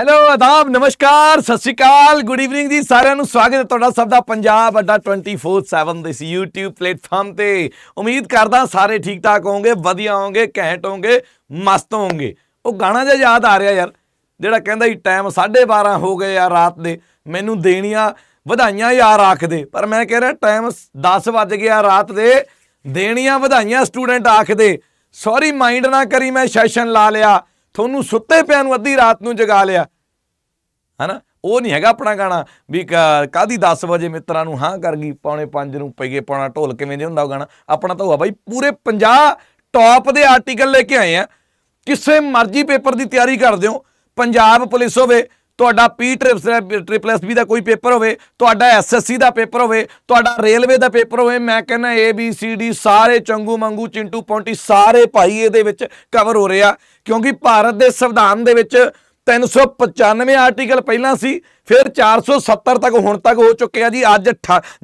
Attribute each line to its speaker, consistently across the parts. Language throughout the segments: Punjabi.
Speaker 1: ਹੈਲੋ ਆਦਾਬ ਨਮਸਕਾਰ ਸਤਿ ਸ਼੍ਰੀ ਅਕਾਲ ਗੁੱਡ ਈਵਨਿੰਗ ਜੀ ਸਾਰਿਆਂ ਨੂੰ ਸਵਾਗਤ ਹੈ ਤੁਹਾਡਾ ਸਭ ਦਾ ਪੰਜਾਬ ਅੱਡਾ 24/7 ਦੇ ਇਸ YouTube ਪਲੇਟਫਾਰਮ ਤੇ ਉਮੀਦ ਕਰਦਾ ਸਾਰੇ ਠੀਕ ਠਾਕ ਹੋਵੋਗੇ ਵਧੀਆ ਹੋਵੋਗੇ ਘੈਂਟ ਹੋਵੋਗੇ ਮਸਤ ਹੋਵੋਗੇ ਉਹ ਗਾਣਾ ਜਿਹਾ ਯਾਦ ਆ ਰਿਹਾ ਯਾਰ ਜਿਹੜਾ ਕਹਿੰਦਾ ਹੀ ਟਾਈਮ 12:30 ਹੋ ਗਏ ਆ ਰਾਤ ਦੇ ਮੈਨੂੰ ਦੇਣੀਆਂ ਵਧਾਈਆਂ ਯਾਰ ਆਖ ਦੇ ਪਰ ਮੈਂ ਕਹਿ ਰਿਹਾ ਟਾਈਮ 10 ਵਜ ਗਿਆ ਰਾਤ ਦੇ ਦੇਣੀਆਂ ਵਧਾਈਆਂ ਸਟੂਡੈਂਟ ਆਖ ਦੇ ਸੌਰੀ ਮਾਈਂਡ ਨਾ ਕਰੀ ਮੈਂ ਸੈਸ਼ਨ ਲਾ ਲਿਆ ਤੁਹਾਨੂੰ ਸੁੱਤੇ ਪਿਆਂ ਨੂੰ ਅੱਧੀ ਰਾਤ ਨੂੰ ਜਗਾ ਲਿਆ ਹਨਾ ਉਹ ਨਹੀਂ ਹੈਗਾ ਆਪਣਾ ਗਾਣਾ ਵੀ ਕਾਦੀ 10 ਵਜੇ ਮਿੱਤਰਾਂ ਨੂੰ ਹਾਂ ਕਰ ਗਈ ਪੌਣੇ 5 ਨੂੰ ਪਈਏ ਪੌਣਾ ਢੋਲ ਕਿਵੇਂ ਦੇ ਹੁੰਦਾ ਉਹ ਗਾਣਾ ਆਪਣਾ ਤਾਂ ਹੋਆ ਬਾਈ ਪੂਰੇ 50 ਟੌਪ ਦੇ ਆਰਟੀਕਲ ਲੈ ਕੇ ਆਏ ਆ ਕਿਸੇ ਮਰਜ਼ੀ ਪੇਪਰ ਦੀ ਤਿਆਰੀ ਕਰਦੇ ਹੋ ਪੰਜਾਬ ਪੁਲਿਸ ਹੋਵੇ ਤੁਹਾਡਾ ਪੀ ਟ੍ਰਿਪਸ ਟ੍ਰਿਪਲ ਐਸ ਬੀ ਦਾ ਕੋਈ ਪੇਪਰ ਹੋਵੇ ਤੁਹਾਡਾ ਐਸ ਐਸ ਸੀ ਦਾ ਪੇਪਰ ਹੋਵੇ ਤੁਹਾਡਾ ਰੇਲਵੇ ਦਾ ਪੇਪਰ ਹੋਵੇ ਮੈਂ ਕਹਿੰਦਾ ਏ ਬੀ ਸੀ ਡੀ ਸਾਰੇ ਚੰਗੂ ਮੰਗੂ ਚਿੰਟੂ ਪੌਂਟੀ ਸਾਰੇ ਭਾਈ ਇਹਦੇ ਵਿੱਚ ਕਵਰ ਹੋ ਰਿਹਾ ਕਿਉਂਕਿ ਭਾਰਤ ਦੇ ਸੰਵਿਧਾਨ ਦੇ ਵਿੱਚ 395 ਆਰਟੀਕਲ ਪਹਿਲਾਂ ਸੀ ਫਿਰ 470 ਤੱਕ ਹੁਣ ਤੱਕ ਹੋ ਚੁੱਕਿਆ ਜੀ ਅੱਜ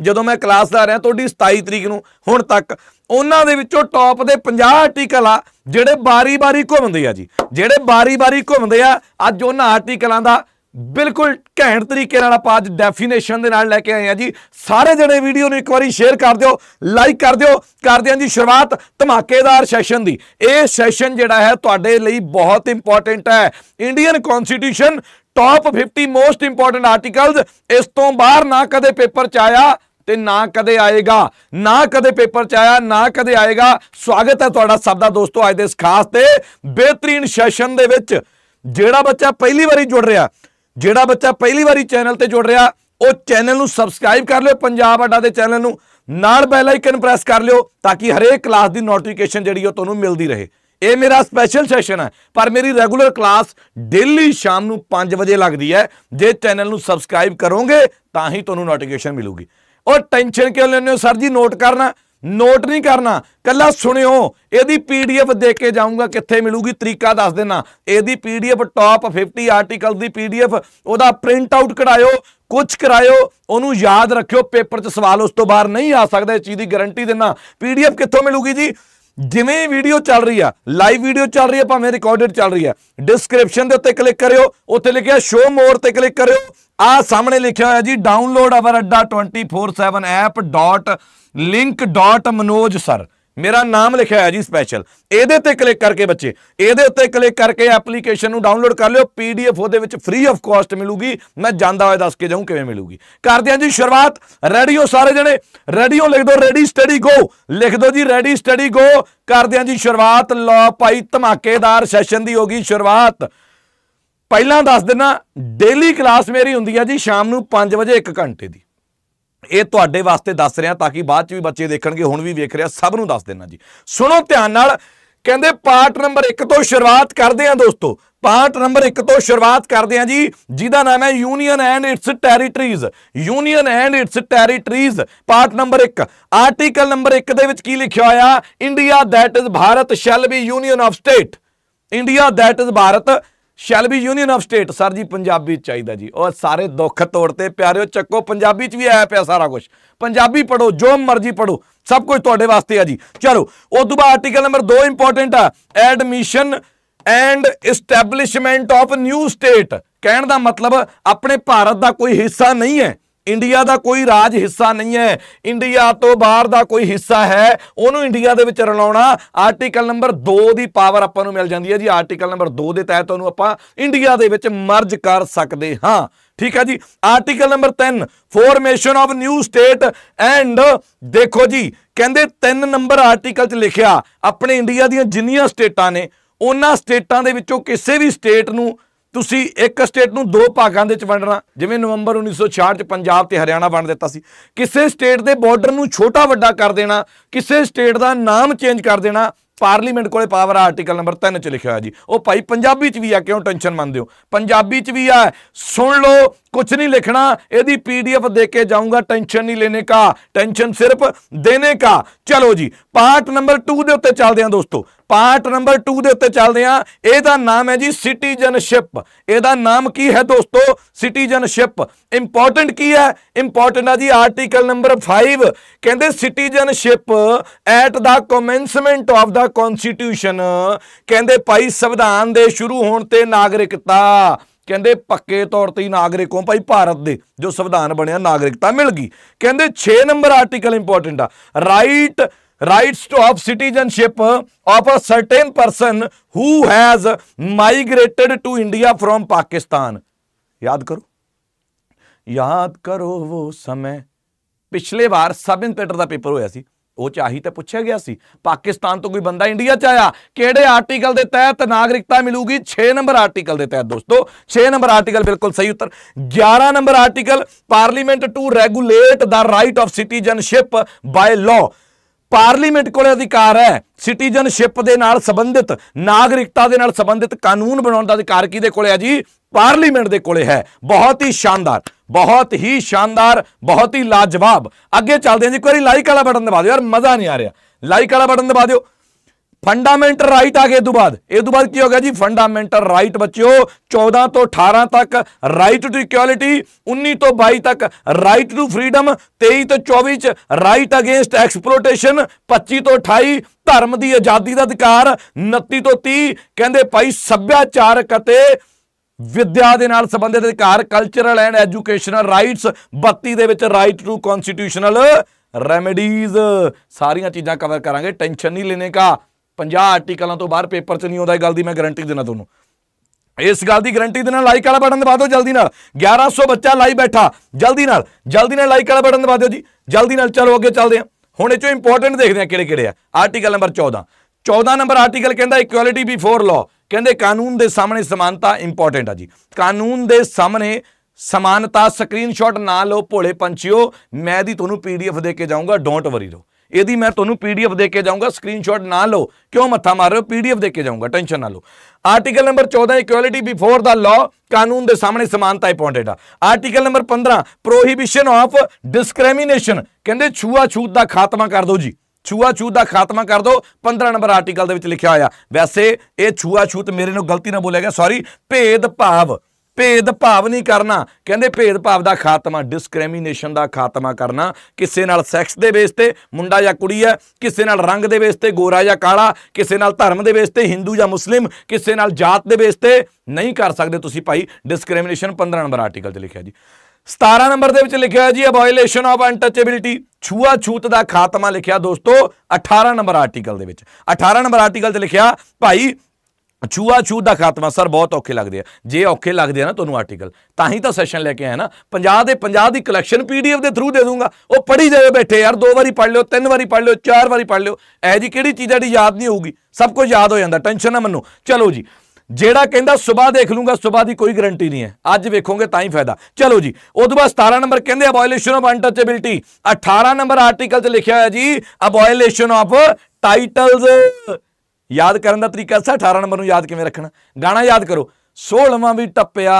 Speaker 1: ਜਦੋਂ ਮੈਂ ਕਲਾਸ ਲਾ ਰਿਹਾ ਤੁਹਾਡੀ 27 ਤਰੀਕ ਨੂੰ ਹੁਣ ਤੱਕ ਉਹਨਾਂ ਦੇ ਵਿੱਚੋਂ ਟੌਪ ਦੇ 50 ਆਰਟੀਕਲ ਆ ਜਿਹੜੇ ਬਾਰੀ-ਬਾਰੀ ਘੁੰਮਦੇ ਆ ਜੀ ਜਿਹੜੇ ਬਾਰੀ-ਬਾਰੀ ਘੁੰਮਦੇ ਆ ਅੱਜ ਉਹਨਾਂ ਆਰਟੀਕਲਾਂ ਦਾ ਬਿਲਕੁਲ ਘੈਂਟ ਤਰੀਕੇ ਨਾਲ ਆਪਾਂ ਅੱਜ ਡੈਫੀਨੇਸ਼ਨ ਦੇ ਨਾਲ ਲੈ ਕੇ ਆਏ ਆ ਜੀ ਸਾਰੇ ਜਣੇ ਵੀਡੀਓ ਨੂੰ ਇੱਕ ਵਾਰੀ ਸ਼ੇਅਰ ਕਰ ਦਿਓ ਲਾਈਕ ਕਰ ਦਿਓ ਕਰਦੇ ਆਂ ਜੀ ਸ਼ੁਰੂਆਤ ਧਮਾਕੇਦਾਰ ਸੈਸ਼ਨ ਦੀ ਇਹ ਸੈਸ਼ਨ ਜਿਹੜਾ ਹੈ ਤੁਹਾਡੇ ਲਈ ਬਹੁਤ ਇੰਪੋਰਟੈਂਟ ਹੈ Indian constitution top 50 most important articles ਇਸ ਤੋਂ ਬਾਹਰ ਨਾ ਕਦੇ ਪੇਪਰ ਚ ਆਇਆ ਤੇ ਨਾ ਕਦੇ ਆਏਗਾ ਨਾ ਕਦੇ ਪੇਪਰ ਚ ਆਇਆ ਨਾ ਕਦੇ ਆਏਗਾ ਸਵਾਗਤ ਹੈ ਤੁਹਾਡਾ ਸਭ ਦਾ ਦੋਸਤੋ ਅੱਜ ਦੇ ਇਸ ਖਾਸ ਤੇ ਬਿਹਤਰੀਨ ਸੈਸ਼ਨ ਦੇ ਵਿੱਚ ਜਿਹੜਾ ਬੱਚਾ ਪਹਿਲੀ ਵਾਰੀ ਜੁੜ ਰਿਹਾ ਜਿਹੜਾ ਬੱਚਾ ਪਹਿਲੀ ਵਾਰੀ ਚੈਨਲ ਤੇ ਜੁੜ ਰਿਹਾ ਉਹ ਚੈਨਲ ਨੂੰ ਸਬਸਕ੍ਰਾਈਬ ਕਰ ਲਿਓ ਪੰਜਾਬ ਅੱਡਾ ਦੇ ਚੈਨਲ ਨੂੰ ਨਾਲ ਬੈਲ ਆਈਕਨ ਪ੍ਰੈਸ ਕਰ ਲਿਓ ਤਾਂ ਕਿ ਹਰੇਕ ਕਲਾਸ ਦੀ ਨੋਟੀਫਿਕੇਸ਼ਨ ਜਿਹੜੀ ਉਹ ਤੁਹਾਨੂੰ ਮਿਲਦੀ ਰਹੇ ਇਹ ਮੇਰਾ ਸਪੈਸ਼ਲ ਸੈਸ਼ਨ ਹੈ ਪਰ ਮੇਰੀ ਰੈਗੂਲਰ ਕਲਾਸ ਡੇਲੀ ਸ਼ਾਮ ਨੂੰ 5 ਵਜੇ ਲੱਗਦੀ ਹੈ ਜੇ ਚੈਨਲ ਨੂੰ ਸਬਸਕ੍ਰਾਈਬ ਕਰੋਗੇ ਤਾਂ ਹੀ ਤੁਹਾਨੂੰ ਨੋਟੀਫਿਕੇਸ਼ਨ ਮਿਲੂਗੀ ਉਹ ਟੈਨਸ਼ਨ ਕਿਉਂ ਲੈਣੇ ਹੋ ਸਰ ਜੀ ਨੋਟ ਕਰਨਾ ਨੋਟ ਨਹੀਂ ਕਰਨਾ ਕੱਲਾ ਸੁਣਿਓ ਇਹਦੀ ਪੀਡੀਐਫ ਦੇ ਕੇ ਜਾਊਂਗਾ ਕਿੱਥੇ ਮਿਲੂਗੀ ਤਰੀਕਾ ਦੱਸ ਦੇਣਾ ਇਹਦੀ ਪੀਡੀਐਫ ਟੌਪ 50 ਆਰਟੀਕਲ ਦੀ ਪੀਡੀਐਫ ਉਹਦਾ ਪ੍ਰਿੰਟ ਆਊਟ ਕਢਾਇਓ ਕੁਝ ਕਰਾਇਓ ਉਹਨੂੰ ਯਾਦ ਰੱਖਿਓ ਪੇਪਰ 'ਚ ਸਵਾਲ ਉਸ ਤੋਂ ਬਾਹਰ ਨਹੀਂ ਆ ਸਕਦਾ ਇਹ ਚੀਜ਼ ਦੀ ਗਾਰੰਟੀ ਦੇਣਾ ਪੀਡੀਐਫ ਕਿੱਥੋਂ ਮਿਲੂਗੀ ਜੀ ਜਿਵੇਂ ਵੀਡੀਓ ਚੱਲ ਰਹੀ ਆ ਲਾਈਵ ਵੀਡੀਓ ਚੱਲ ਰਹੀ ਆ ਭਾਵੇਂ ਰਿਕਾਰਡਡ ਚੱਲ ਰਹੀ ਆ ਡਿਸਕ੍ਰਿਪਸ਼ਨ ਦੇ ਉੱਤੇ ਕਲਿੱਕ ਕਰਿਓ ਉੱਥੇ ਲਿਖਿਆ ਸ਼ੋ ਮੋਰ ਤੇ ਕਲਿੱਕ ਕਰਿਓ ਆ ਸਾਹਮਣੇ ਲਿਖਿਆ ਹੋਇਆ ਜੀ download our Adda 247 app dot link dot Manoj sir ਮੇਰਾ ਨਾਮ ਲਿਖਿਆ ਹੈ ਜੀ ਸਪੈਸ਼ਲ ਇਹਦੇ ਤੇ ਕਲਿੱਕ ਕਰਕੇ ਬੱਚੇ ਇਹਦੇ ਉੱਤੇ ਕਲਿੱਕ ਕਰਕੇ ਐਪਲੀਕੇਸ਼ਨ ਨੂੰ ਡਾਊਨਲੋਡ ਕਰ ਲਿਓ ਪੀਡੀਐਫ ਉਹਦੇ ਵਿੱਚ ਫ੍ਰੀ ਆਫ ਕਾਸਟ ਮਿਲੂਗੀ ਮੈਂ ਜਾਂਦਾ ਹੋਇਆ ਦੱਸ ਕੇ ਜਾਊਂ ਕਿਵੇਂ ਮਿਲੂਗੀ ਕਰਦੇ ਹਾਂ ਜੀ ਸ਼ੁਰੂਆਤ ਰੈਡੀਓ ਸਾਰੇ ਜਣੇ ਰੈਡੀਓ ਲਿਖ ਦਿਓ ਰੈਡੀ ਸਟੱਡੀ ਗੋ ਲਿਖ ਦਿਓ ਜੀ ਰੈਡੀ ਸਟੱਡੀ ਗੋ ਕਰਦੇ ਹਾਂ ਜੀ ਸ਼ੁਰੂਆਤ ਲਓ ਪਾਈ ਧਮਾਕੇਦਾਰ ਸੈਸ਼ਨ ਦੀ ਹੋਗੀ ਸ਼ੁਰੂਆਤ ਪਹਿਲਾਂ ਦੱਸ ਦਿੰਨਾ ਡੇਲੀ ਕਲਾਸ ਮੇਰੀ ਹੁੰਦੀ ਆ ਜੀ ਸ਼ਾਮ ਨੂੰ 5 ਵਜੇ 1 ਘੰਟੇ ਦੀ ਇਹ ਤੁਹਾਡੇ ਵਾਸਤੇ ਦੱਸ ਰਿਹਾ ਤਾਂ ਕਿ ਬਾਅਦ 'ਚ ਵੀ ਬੱਚੇ ਦੇਖਣਗੇ ਹੁਣ ਵੀ ਵੇਖ ਰਿਹਾ ਸਭ ਨੂੰ ਦੱਸ ਦੇਣਾ ਜੀ ਸੁਣੋ ਧਿਆਨ ਨਾਲ ਕਹਿੰਦੇ ਪਾਰਟ ਨੰਬਰ 1 ਤੋਂ ਸ਼ੁਰੂਆਤ ਕਰਦੇ ਆਂ ਦੋਸਤੋ ਪਾਰਟ ਨੰਬਰ 1 ਤੋਂ ਸ਼ੁਰੂਆਤ ਕਰਦੇ ਆਂ ਜੀ ਜਿਹਦਾ ਨਾਮ ਹੈ union and its territories union and its territories part number 1 article number 1 ਦੇ ਵਿੱਚ ਕੀ ਲਿਖਿਆ ਹੋਇਆ India that is Bharat shall be union of state India that is Bharat shall be union of state sir ji Punjabi ਚਾਹੀਦਾ ਜੀ ਉਹ ਸਾਰੇ ਦੁੱਖ ਤੋੜਤੇ ਪਿਆਰਿਓ ਚੱਕੋ ਪੰਜਾਬੀ ਚ ਵੀ ਆਇਆ ਪਿਆ ਸਾਰਾ ਕੁਝ ਪੰਜਾਬੀ ਪੜੋ ਜੋ ਮਰਜ਼ੀ ਪੜੋ ਸਭ ਕੁਝ ਤੁਹਾਡੇ ਵਾਸਤੇ ਆ ਜੀ ਚਲੋ ਉਸ ਤੋਂ ਬਾਅਦ ਆਰਟੀਕਲ ਨੰਬਰ 2 ਇੰਪੋਰਟੈਂਟ ਆ admission and establishment of new state ਕਹਿਣ ਦਾ ਮਤਲਬ ਆਪਣੇ ਭਾਰਤ ਦਾ ਕੋਈ ਹਿੱਸਾ ਨਹੀਂ ਹੈ ਇੰਡੀਆ ਦਾ ਕੋਈ ਰਾਜ ਹਿੱਸਾ ਨਹੀਂ ਹੈ ਇੰਡੀਆ ਤੋਂ ਬਾਹਰ ਦਾ ਕੋਈ ਹਿੱਸਾ ਹੈ ਉਹਨੂੰ ਇੰਡੀਆ ਦੇ ਵਿੱਚ ਰਲਾਉਣਾ ਆਰਟੀਕਲ ਨੰਬਰ 2 ਦੀ ਪਾਵਰ ਆਪਾਂ ਨੂੰ ਮਿਲ ਜਾਂਦੀ ਹੈ ਜੀ ਆਰਟੀਕਲ ਨੰਬਰ 2 ਦੇ ਤਹਿਤ ਉਹਨੂੰ ਆਪਾਂ ਇੰਡੀਆ ਦੇ ਵਿੱਚ ਮਰਜ ਕਰ ਸਕਦੇ ਹਾਂ ਠੀਕ ਹੈ ਜੀ article number 3 formation of new state and ਦੇਖੋ ਜੀ ਕਹਿੰਦੇ 3 ਨੰਬਰ ਆਰਟੀਕਲ 'ਚ ਲਿਖਿਆ ਆਪਣੇ ਇੰਡੀਆ ਦੀਆਂ ਜਿੰਨੀਆਂ ਸਟੇਟਾਂ ਨੇ ਉਹਨਾਂ ਸਟੇਟਾਂ ਦੇ ਵਿੱਚੋਂ ਕਿਸੇ ਵੀ ਸਟੇਟ ਨੂੰ ਤੁਸੀਂ ਇੱਕ ਸਟੇਟ ਨੂੰ ਦੋ ਭਾਗਾਂ ਦੇ ਵਿੱਚ ਵੰਡਣਾ ਜਿਵੇਂ ਨਵੰਬਰ 1966 ਚ ਪੰਜਾਬ ਤੇ ਹਰਿਆਣਾ ਵੰਡ ਦਿੱਤਾ ਸੀ ਕਿਸੇ ਸਟੇਟ ਦੇ ਬਾਰਡਰ ਨੂੰ ਛੋਟਾ ਵੱਡਾ ਕਰ ਦੇਣਾ ਕਿਸੇ ਸਟੇਟ ਦਾ ਨਾਮ ਚੇਂਜ ਕਰ ਦੇਣਾ ਪਾਰਲੀਮੈਂਟ ਕੋਲੇ ਪਾਵਰ ਆਰਟੀਕਲ ਨੰਬਰ 3 ਚ ਲਿਖਿਆ ਹੋਇਆ ਜੀ ਉਹ ਭਾਈ ਪੰਜਾਬੀ ਚ ਵੀ ਆ ਕਿਉਂ ਟੈਨਸ਼ਨ ਮੰਨਦੇ ਹੋ ਪੰਜਾਬੀ ਚ ਵੀ ਆ ਸੁਣ ਲਓ ਕੁਝ ਨਹੀਂ ਲਿਖਣਾ ਇਹਦੀ ਪੀਡੀਐਫ ਦੇ ਕੇ ਜਾਊਂਗਾ ਟੈਨਸ਼ਨ ਨਹੀਂ ਲੈਣੇ ਕਾ ਟੈਨਸ਼ਨ ਸਿਰਫ ਦੇਣੇ ਕਾ ਚਲੋ ਜੀ ਪਾਰਟ ਨੰਬਰ 2 ਦੇ ਉੱਤੇ ਚੱਲਦੇ ਆਂ ਦੋਸਤੋ ਪਾਰਟ ਨੰਬਰ 2 ਦੇ ਉੱਤੇ ਚੱਲਦੇ ਆਂ ਇਹਦਾ ਨਾਮ ਹੈ ਜੀ ਸਿਟੀਜ਼ਨਸ਼ਿਪ ਇਹਦਾ ਨਾਮ ਕੀ ਹੈ ਦੋਸਤੋ ਸਿਟੀਜ਼ਨਸ਼ਿਪ ਇੰਪੋਰਟੈਂਟ ਕੀ ਹੈ ਇੰਪੋਰਟੈਂਟ ਆ ਜੀ ਆਰਟੀਕਲ ਨੰਬਰ 5 ਕਹਿੰਦੇ citizenship at the commencement of the constitution ਕਹਿੰਦੇ ਭਾਈ ਸੰਵਿਧਾਨ ਦੇ ਸ਼ੁਰੂ ਹੋਣ ਤੇ ਨਾਗਰਿਕਤਾ ਕਹਿੰਦੇ ਪੱਕੇ ਤੌਰ ਤੇ ਨਾਗਰਿਕ ਹੋ ਭਾਈ ਭਾਰਤ ਦੇ ਜੋ ਸੰਵਿਧਾਨ ਬਣਿਆ ਨਾਗਰਿਕਤਾ ਮਿਲ ਗਈ ਕਹਿੰਦੇ 6 ਨੰਬਰ ਆਰਟੀਕਲ ਇੰਪੋਰਟੈਂਟ ਆ right rights to of citizenship of a certain person who has migrated to India from Pakistan ਯਾਦ ਕਰੋ ਯਾਦ ਕਰੋ ਉਹ ਸਮੇਂ ਪਿਛਲੇ ਵਾਰ ਸਬ ਇੰਸਪੈਕਟਰ ਦਾ ਪੇਪਰ ਹੋਇਆ ਸੀ ਉਹ ਚਾਹੀ ਤੇ ਪੁੱਛਿਆ ਗਿਆ ਸੀ ਪਾਕਿਸਤਾਨ ਤੋਂ ਕੋਈ ਬੰਦਾ ਇੰਡੀਆ ਚ ਆਇਆ ਕਿਹੜੇ ਆਰਟੀਕਲ ਦੇ ਤਹਿਤ ਨਾਗਰਿਕਤਾ ਮਿਲੂਗੀ 6 ਨੰਬਰ ਆਰਟੀਕਲ ਦੇ ਤਹਿਤ ਦੋਸਤੋ 6 ਨੰਬਰ ਆਰਟੀਕਲ ਬਿਲਕੁਲ ਸਹੀ ਉੱਤਰ 11 number article parliament to regulate the right of citizenship by law parliament ਕੋਲੇ ਅਧਿਕਾਰ ਹੈ ਸਿਟੀਜ਼ਨਸ਼ਿਪ ਦੇ ਨਾਲ ਸੰਬੰਧਿਤ ਨਾਗਰਿਕਤਾ ਦੇ ਨਾਲ ਸੰਬੰਧਿਤ ਕਾਨੂੰਨ ਬਣਾਉਣ ਦਾ ਅਧਿਕਾਰ ਕਿਹਦੇ ਕੋਲੇ ਹੈ ਜੀ ਪਾਰਲੀਮੈਂਟ ਦੇ ਕੋਲੇ ਹੈ ਬਹੁਤ ਹੀ ਸ਼ਾਨਦਾਰ ਬਹੁਤ ਹੀ ਸ਼ਾਨਦਾਰ ਬਹੁਤ ਹੀ ਲਾਜਵਾਬ ਅੱਗੇ ਚੱਲਦੇ ਹਾਂ ਜੀ ਇੱਕ ਵਾਰੀ ਲਾਈਕ ਵਾਲਾ ਬਟਨ ਦਬਾ ਦਿਓ ਯਾਰ ਮਜ਼ਾ ਨਹੀਂ ਆ ਰਿਹਾ ਲਾਈਕ ਵਾਲਾ ਬਟਨ ਦਬਾ ਦਿਓ ਫੰਡਾਮੈਂਟਲ ਰਾਈਟ ਆ ਗਏ ਤੋਂ ਬਾਅਦ ਇਹ ਤੋਂ ਬਾਅਦ ਕੀ ਹੋ ਗਿਆ ਜੀ ਫੰਡਾਮੈਂਟਲ ਰਾਈਟ ਬੱਚਿਓ 14 ਤੋਂ 18 ਤੱਕ ਰਾਈਟ ਟੂ ਇਕੁਐਲਿਟੀ 19 ਤੋਂ 22 ਤੱਕ ਰਾਈਟ ਟੂ ਫਰੀडम 23 ਤੋਂ 24 ਚ ਰਾਈਟ ਅਗੇਂਸਟ ਐਕਸਪਲੋਟੇਸ਼ਨ 25 ਤੋਂ 28 ਧਰਮ ਦੀ ਆਜ਼ਾਦੀ ਦਾ ਅਧਿਕਾਰ 29 ਤੋਂ 30 ਕਹਿੰਦੇ ਭਾਈ ਸੱਭਿਆਚਾਰਕ ਅਤੇ ਵਿਦਿਆ ਦੇ ਨਾਲ ਸੰਬੰਧਿਤ ਅਧਿਕਾਰ ਕਲਚਰਲ ਐਂਡ ਐਜੂਕੇਸ਼ਨਲ ਰਾਈਟਸ 32 ਦੇ ਵਿੱਚ ਰਾਈਟ ਟੂ ਕਨਸਟੀਟਿਊਸ਼ਨਲ ਰੈਮੇਡੀਜ਼ ਸਾਰੀਆਂ ਚੀਜ਼ਾਂ ਕਵਰ ਕਰਾਂਗੇ ਟੈਨਸ਼ਨ ਨਹੀਂ ਲੈਣੇ ਕਾ 50 ਆਰਟੀਕਲਾਂ ਤੋਂ ਬਾਹਰ ਪੇਪਰ 'ਚ ਨਹੀਂ ਆਉਂਦਾ ਇਹ ਗੱਲ ਦੀ ਮੈਂ ਗਾਰੰਟੀ ਦੇਣਾ ਤੁਹਾਨੂੰ ਇਸ ਗੱਲ ਦੀ ਗਾਰੰਟੀ ਦੇ ਨਾਲ ਲਾਈਕ ਵਾਲਾ ਬਟਨ ਦਬਾ ਦਿਓ ਜਲਦੀ ਨਾਲ 1100 ਬੱਚਾ ਲਾਈ ਬੈਠਾ ਜਲਦੀ ਨਾਲ ਜਲਦੀ ਨਾਲ ਲਾਈਕ ਵਾਲਾ ਬਟਨ ਦਬਾ ਦਿਓ ਜੀ ਜਲਦੀ ਨਾਲ ਚਲੋ ਅੱਗੇ ਚੱਲਦੇ ਹਾਂ ਹੁਣ ਇਹ ਚੋਂ ਇੰਪੋਰਟੈਂਟ ਦੇਖਦੇ ਹਾਂ ਕਿਹੜੇ ਕਿਹੜੇ ਆ ਆਰਟੀਕਲ ਨੰਬਰ 14 14 ਨੰਬਰ ਆਰਟੀਕਲ ਕਹਿੰਦਾ ਇਕੁਐਲਿਟੀ ਬਿਫੋਰ ਲਾ ਕਹਿੰਦੇ ਕਾਨੂੰਨ ਦੇ ਸਾਹਮਣੇ ਸਮਾਨਤਾ ਇੰਪੋਰਟੈਂਟ ਆ ਜੀ ਕਾਨੂੰਨ ਦੇ ਸਾਹਮਣੇ ਸਮਾਨਤਾ ਸਕਰੀਨਸ਼ਾਟ ਨਾ ਲਓ ਭੋਲੇ ਪੰਛੀਓ ਮੈਂ ਦੀ ਤੁਹਾਨੂੰ ਪੀਡੀਐਫ ਦੇ ਕੇ ਜਾਊਂਗਾ ਡੋਂਟ ਵਰੀ ਰੋ ਇਹਦੀ ਮੈਂ ਤੁਹਾਨੂੰ ਪੀਡੀਐਫ ਦੇ ਕੇ ਜਾਊਂਗਾ ਸਕਰੀਨਸ਼ਾਟ ਨਾ ਲਓ ਕਿਉਂ ਮੱਥਾ ਮਾਰ ਰਹੇ ਹੋ ਪੀਡੀਐਫ ਦੇ ਕੇ ਜਾਊਂਗਾ ਟੈਨਸ਼ਨ ਨਾ ਲਓ article number 14 equality before the law ਕਾਨੂੰਨ ਦੇ ਸਾਹਮਣੇ ਸਮਾਨਤਾ ਇੰਪੋਰਟੈਂਟ ਆ article number 15 prohibition of discrimination ਕਹਿੰਦੇ ਛੂਆ ਛੂਤ ਦਾ ਖਾਤਮਾ ਕਰ ਦਿਓ ਜੀ ਛੂਆ ਛੂਤ ਦਾ ਖਾਤਮਾ ਕਰ ਦਿਓ 15 ਨੰਬਰ ਆਰਟੀਕਲ ਦੇ ਵਿੱਚ ਲਿਖਿਆ ਹੋਇਆ ਵੈਸੇ ਇਹ ਛੂਆ ਛੂਤ ਮੇਰੇ ਨੂੰ ਗਲਤੀ ਨਾਲ ਬੋਲਿਆ ਗਿਆ ਸੌਰੀ ਭੇਦ ਭਾਵ ਭੇਦ ਭਾਵ ਨਹੀਂ ਕਰਨਾ ਕਹਿੰਦੇ ਭੇਦ ਭਾਵ ਦਾ ਖਾਤਮਾ ਡਿਸਕ੍ਰਿਮੀਨੇਸ਼ਨ ਦਾ ਖਾਤਮਾ ਕਰਨਾ ਕਿਸੇ ਨਾਲ ਸੈਕਸ ਦੇ ਬੇਸ ਤੇ ਮੁੰਡਾ ਜਾਂ ਕੁੜੀ ਹੈ ਕਿਸੇ ਨਾਲ ਰੰਗ ਦੇ ਬੇਸ ਤੇ ਗੋਰਾ ਜਾਂ ਕਾਲਾ ਕਿਸੇ ਨਾਲ ਧਰਮ ਦੇ ਬੇਸ ਤੇ ਹਿੰਦੂ ਜਾਂ ਮੁਸਲਿਮ ਕਿਸੇ ਨਾਲ ਜਾਤ ਦੇ ਬੇਸ ਤੇ ਨਹੀਂ ਕਰ ਸਕਦੇ ਤੁਸੀਂ ਭਾਈ ਡਿਸਕ੍ਰਿਮੀਨੇਸ਼ਨ 15 ਨੰਬਰ ਆਰਟੀਕਲ ਤੇ ਲਿਖਿਆ ਜੀ 17 ਨੰਬਰ ਦੇ ਵਿੱਚ ਲਿਖਿਆ ਜੀ ਅਬੋਇਲੇਸ਼ਨ ਆਫ ਅਨਟਚੇਬਿਲਟੀ ਛੂਆ ਛੂਤ ਦਾ ਖਾਤਮਾ ਲਿਖਿਆ ਦੋਸਤੋ 18 ਨੰਬਰ ਆਰਟੀਕਲ ਦੇ ਵਿੱਚ 18 ਨੰਬਰ ਆਰਟੀਕਲ ਤੇ ਲਿਖਿਆ ਭਾਈ ਛੂਆ ਛੂਤ ਦਾ ਖਾਤਮਾ ਸਰ ਬਹੁਤ ਔਖੇ ਲੱਗਦੇ ਆ ਜੇ ਔਖੇ ਲੱਗਦੇ ਆ ਨਾ ਤੁਹਾਨੂੰ ਆਰਟੀਕਲ ਤਾਂ ਹੀ ਤਾਂ ਸੈਸ਼ਨ ਲੈ ਕੇ ਆਇਆ ਨਾ 50 ਦੇ 50 ਦੀ ਕਲੈਕਸ਼ਨ ਪੀਡੀਐਫ ਦੇ ਥਰੂ ਦੇ ਦੂੰਗਾ ਉਹ ਪੜ੍ਹੀ ਜਾਵੇ ਬੈਠੇ ਯਾਰ ਦੋ ਵਾਰੀ ਪੜ੍ਹ ਲਿਓ ਤਿੰਨ ਵਾਰੀ ਪੜ੍ਹ ਲਿਓ ਚਾਰ ਵਾਰੀ ਪੜ੍ਹ ਲਿਓ ਐ ਜੀ ਕਿਹੜੀ ਚੀਜ਼ਾਂ ਦੀ ਯਾਦ ਨਹੀਂ ਹੋਊਗੀ ਸਭ ਕੁਝ ਯਾਦ ਹੋ ਜਾਂਦਾ ਟੈਨਸ਼ਨ ਨਾ ਮੰਨੋ ਚਲੋ ਜੀ ਜਿਹੜਾ ਕਹਿੰਦਾ ਸਵੇਰ ਦੇਖ ਲੂੰਗਾ ਸਵੇਰ ਦੀ ਕੋਈ ਗਾਰੰਟੀ ਨਹੀਂ ਹੈ ਅੱਜ ਵੇਖੋਗੇ ਤਾਂ ਹੀ ਫਾਇਦਾ ਚਲੋ ਜੀ ਉਦੋਂ ਬਾਅਦ 17 ਨੰਬਰ ਕਹਿੰਦੇ abolition of untouchability 18 number article ਤੇ ਲਿਖਿਆ ਹੋਇਆ ਜੀ ਅਬੋਇਲੇਸ਼ਨ ਆਫ ਟਾਈਟਲਸ ਯਾਦ ਕਰਨ ਦਾ ਤਰੀਕਾ ਸਾ 18 ਨੰਬਰ ਨੂੰ ਯਾਦ ਕਿਵੇਂ ਰੱਖਣਾ ਗਾਣਾ ਯਾਦ ਕਰੋ 16ਵਾਂ ਵੀ ਟੱਪਿਆ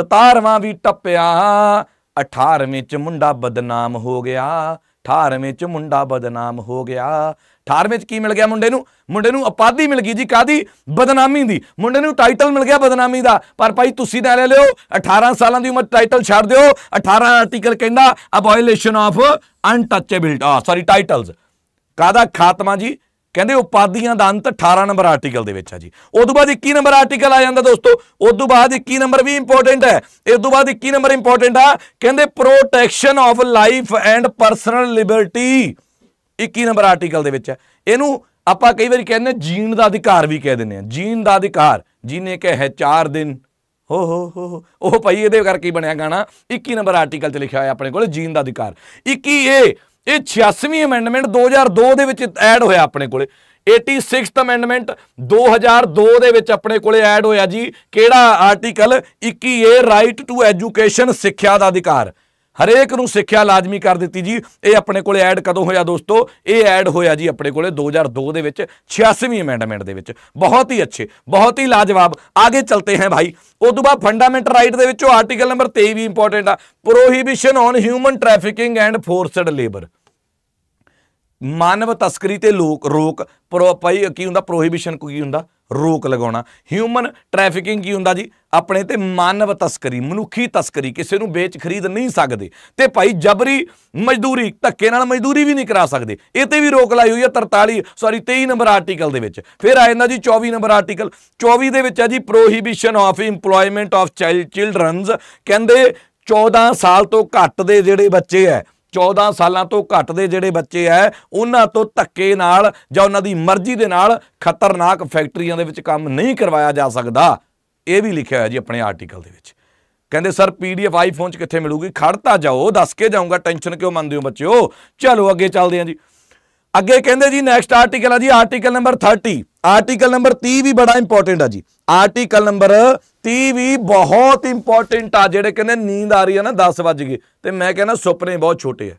Speaker 1: 17ਵਾਂ ਵੀ ਟੱਪਿਆ 18ਵੇਂ 'ਚ ਮੁੰਡਾ ਬਦਨਾਮ ਹੋ ਗਿਆ 18ਵੇਂ ਚ ਮੁੰਡਾ ਬਦਨਾਮ ਹੋ ਗਿਆ 18ਵੇਂ ਚ ਕੀ ਮਿਲ ਗਿਆ ਮੁੰਡੇ ਨੂੰ ਮੁੰਡੇ ਨੂੰ ਉਪਾਧੀ ਮਿਲ ਗਈ ਜੀ ਕਾਦੀ ਬਦਨਾਮੀ ਦੀ ਮੁੰਡੇ ਨੂੰ ਟਾਈਟਲ ਮਿਲ ਗਿਆ ਬਦਨਾਮੀ ਦਾ ਪਰ ਭਾਈ ਤੁਸੀਂ ਲੈ ਲਿਓ 18 ਸਾਲਾਂ ਦੀ ਉਮਰ ਟਾਈਟਲ ਛੱਡ ਦਿਓ 18 ਆਰਟੀਕਲ ਕਹਿੰਦਾ abolition of untouchability sorry titles ਕਾਦਾ ਖਾਤਮਾ ਜੀ ਕਹਿੰਦੇ ਉਪਾਦੀਆਂ ਦਾ ਅੰਤ 18 ਨੰਬਰ ਆਰਟੀਕਲ ਦੇ ਵਿੱਚ ਆ ਜੀ ਉਦੋਂ ਬਾਅਦ 21 ਨੰਬਰ ਆਰਟੀਕਲ ਆ ਜਾਂਦਾ ਦੋਸਤੋ ਉਦੋਂ ਬਾਅਦ 21 ਨੰਬਰ ਵੀ ਇੰਪੋਰਟੈਂਟ ਹੈ ਇਸ ਤੋਂ ਬਾਅਦ 21 ਨੰਬਰ ਇੰਪੋਰਟੈਂਟ ਆ ਕਹਿੰਦੇ protection of life and personal liberty 21 number article ਦੇ ਵਿੱਚ ਹੈ ਇਹਨੂੰ ਆਪਾਂ ਕਈ ਵਾਰੀ ਕਹਿੰਦੇ ਜੀਣ ਦਾ ਅਧਿਕਾਰ ਵੀ ਕਹਿ ਦਿੰਦੇ ਆ ਜੀਣ ਦਾ ਅਧਿਕਾਰ ਜਿਨੇ ਕੇ ਹੈ 4 ਦਿਨ ਹੋ ਹੋ ਹੋ ਉਹ ਭਾਈ ਇਹਦੇ ਕਰਕੇ ਬਣਿਆ ਗਾਣਾ 21 ਨੰਬਰ ਆਰਟੀਕਲ ਤੇ ਲਿਖਿਆ ਹੋਇਆ ਆਪਣੇ ਕੋਲ ਜੀਣ ਦਾ ਅਧਿਕਾਰ 21 ਏ ਇਹ 86ਵੀਂ ਅਮੈਂਡਮੈਂਟ 2002 ਦੇ ਵਿੱਚ ਐਡ ਹੋਇਆ ਆਪਣੇ ਕੋਲੇ 86th ਅਮੈਂਡਮੈਂਟ 2002 ਦੇ ਵਿੱਚ ਆਪਣੇ ਕੋਲੇ ਐਡ ਹੋਇਆ ਜੀ ਕਿਹੜਾ article 21A right to education ਸਿੱਖਿਆ ਦਾ ਅਧਿਕਾਰ ਹਰੇਕ ਨੂੰ ਸਿੱਖਿਆ ਲਾਜ਼ਮੀ ਕਰ ਦਿੱਤੀ ਜੀ ਇਹ ਆਪਣੇ ਕੋਲੇ ਐਡ ਕਦੋਂ ਹੋਇਆ ਦੋਸਤੋ ਇਹ ਐਡ ਹੋਇਆ ਜੀ ਆਪਣੇ ਕੋਲੇ 2002 ਦੇ ਵਿੱਚ 86ਵੀਂ ਅਮੈਂਡਮੈਂਟ ਦੇ ਵਿੱਚ ਬਹੁਤ ਹੀ ਅੱਛੇ ਬਹੁਤ ਹੀ ਲਾਜਵਾਬ ਆਗੇ ਚਲਤੇ ਹੈ ਭਾਈ ਉਸ ਤੋਂ ਬਾਅਦ ਫੰਡਾਮੈਂਟਲ ਰਾਈਟ ਦੇ ਵਿੱਚੋਂ ਆਰਟੀਕਲ ਨੰਬਰ 23 ਵੀ ਇੰਪੋਰਟੈਂਟ ਆ prohibition on human trafficking and forced labour ਮਾਨਵ ਤਸਕਰੀ ਤੇ ਲੋਕ ਰੋਕ ਪਈ ਕੀ ਹੁੰਦਾ ਪ੍ਰੋਹਿਬਿਸ਼ਨ ਕੀ ਹੁੰਦਾ ਰੋਕ ਲਗਾਉਣਾ ਹਿਊਮਨ ਟ੍ਰੈਫਿਕਿੰਗ ਕੀ ਹੁੰਦਾ ਜੀ ਆਪਣੇ ਤੇ ਮਾਨਵ ਤਸਕਰੀ ਮਨੁੱਖੀ ਤਸਕਰੀ ਕਿਸੇ ਨੂੰ ਵੇਚ ਖਰੀਦ ਨਹੀਂ ਸਕਦੇ ਤੇ ਭਾਈ ਜਬਰੀ ਮਜ਼ਦੂਰੀ ਧੱਕੇ ਨਾਲ ਮਜ਼ਦੂਰੀ ਵੀ ਨਹੀਂ ਕਰਾ ਸਕਦੇ ਇਹ ਤੇ ਵੀ ਰੋਕ ਲਾਈ ਹੋਈ ਹੈ 43 ਸੌਰੀ 23 ਨੰਬਰ ਆਰਟੀਕਲ ਦੇ ਵਿੱਚ ਫਿਰ ਆ ਜਾਂਦਾ ਜੀ 24 ਨੰਬਰ ਆਰਟੀਕਲ 24 ਦੇ ਵਿੱਚ ਆ ਜੀ prohibition of EMPLOYMENT of child childrens ਕਹਿੰਦੇ 14 ਸਾਲ ਤੋਂ ਘੱਟ ਦੇ ਜਿਹੜੇ ਬੱਚੇ ਐ 14 ਸਾਲਾਂ ਤੋਂ ਘੱਟ ਦੇ ਜਿਹੜੇ ਬੱਚੇ ਐ ਉਹਨਾਂ ਤੋਂ ਧੱਕੇ ਨਾਲ ਜਾਂ ਉਹਨਾਂ ਦੀ ਮਰਜ਼ੀ ਦੇ ਨਾਲ ਖਤਰਨਾਕ ਫੈਕਟਰੀਆਂ ਦੇ ਵਿੱਚ ਕੰਮ ਨਹੀਂ ਕਰਵਾਇਆ ਜਾ ਸਕਦਾ ਇਹ ਵੀ ਲਿਖਿਆ ਹੋਇਆ ਜੀ ਆਪਣੇ ਆਰਟੀਕਲ ਦੇ ਵਿੱਚ ਕਹਿੰਦੇ ਸਰ ਪੀਡੀਐਫ ਆਈਫੋਨ 'ਚ ਕਿੱਥੇ ਮਿਲੂਗੀ ਖੜਤਾ ਜਾਓ ਦੱਸ ਕੇ ਜਾਊਂਗਾ ਟੈਨਸ਼ਨ ਕਿਉਂ ਮੰਨਦੇ ਹੋ ਬੱਚਿਓ ਚਲੋ ਅੱਗੇ ਚੱਲਦੇ ਆਂ ਜੀ ਅੱਗੇ ਕਹਿੰਦੇ ਜੀ ਨੈਕਸਟ ਆਰਟੀਕਲ ਆ ਜੀ ਆਰਟੀਕਲ ਨੰਬਰ 30 ਆਰਟੀਕਲ ਨੰਬਰ 30 ਵੀ ਬੜਾ ਇੰਪੋਰਟੈਂਟ ਆ ਜੀ ਆਰਟੀਕਲ ਨੰਬਰ 30 ਵੀ ਬਹੁਤ ਇੰਪੋਰਟੈਂਟ ਆ ਜਿਹੜੇ ਕਹਿੰਦੇ ਨੀਂਦ ਆ ਰਹੀ ਹੈ ਨਾ 10 ਵਜ ਗਏ ਤੇ ਮੈਂ ਕਹਿੰਦਾ ਸੁਪਨੇ ਬਹੁਤ ਛੋਟੇ ਆ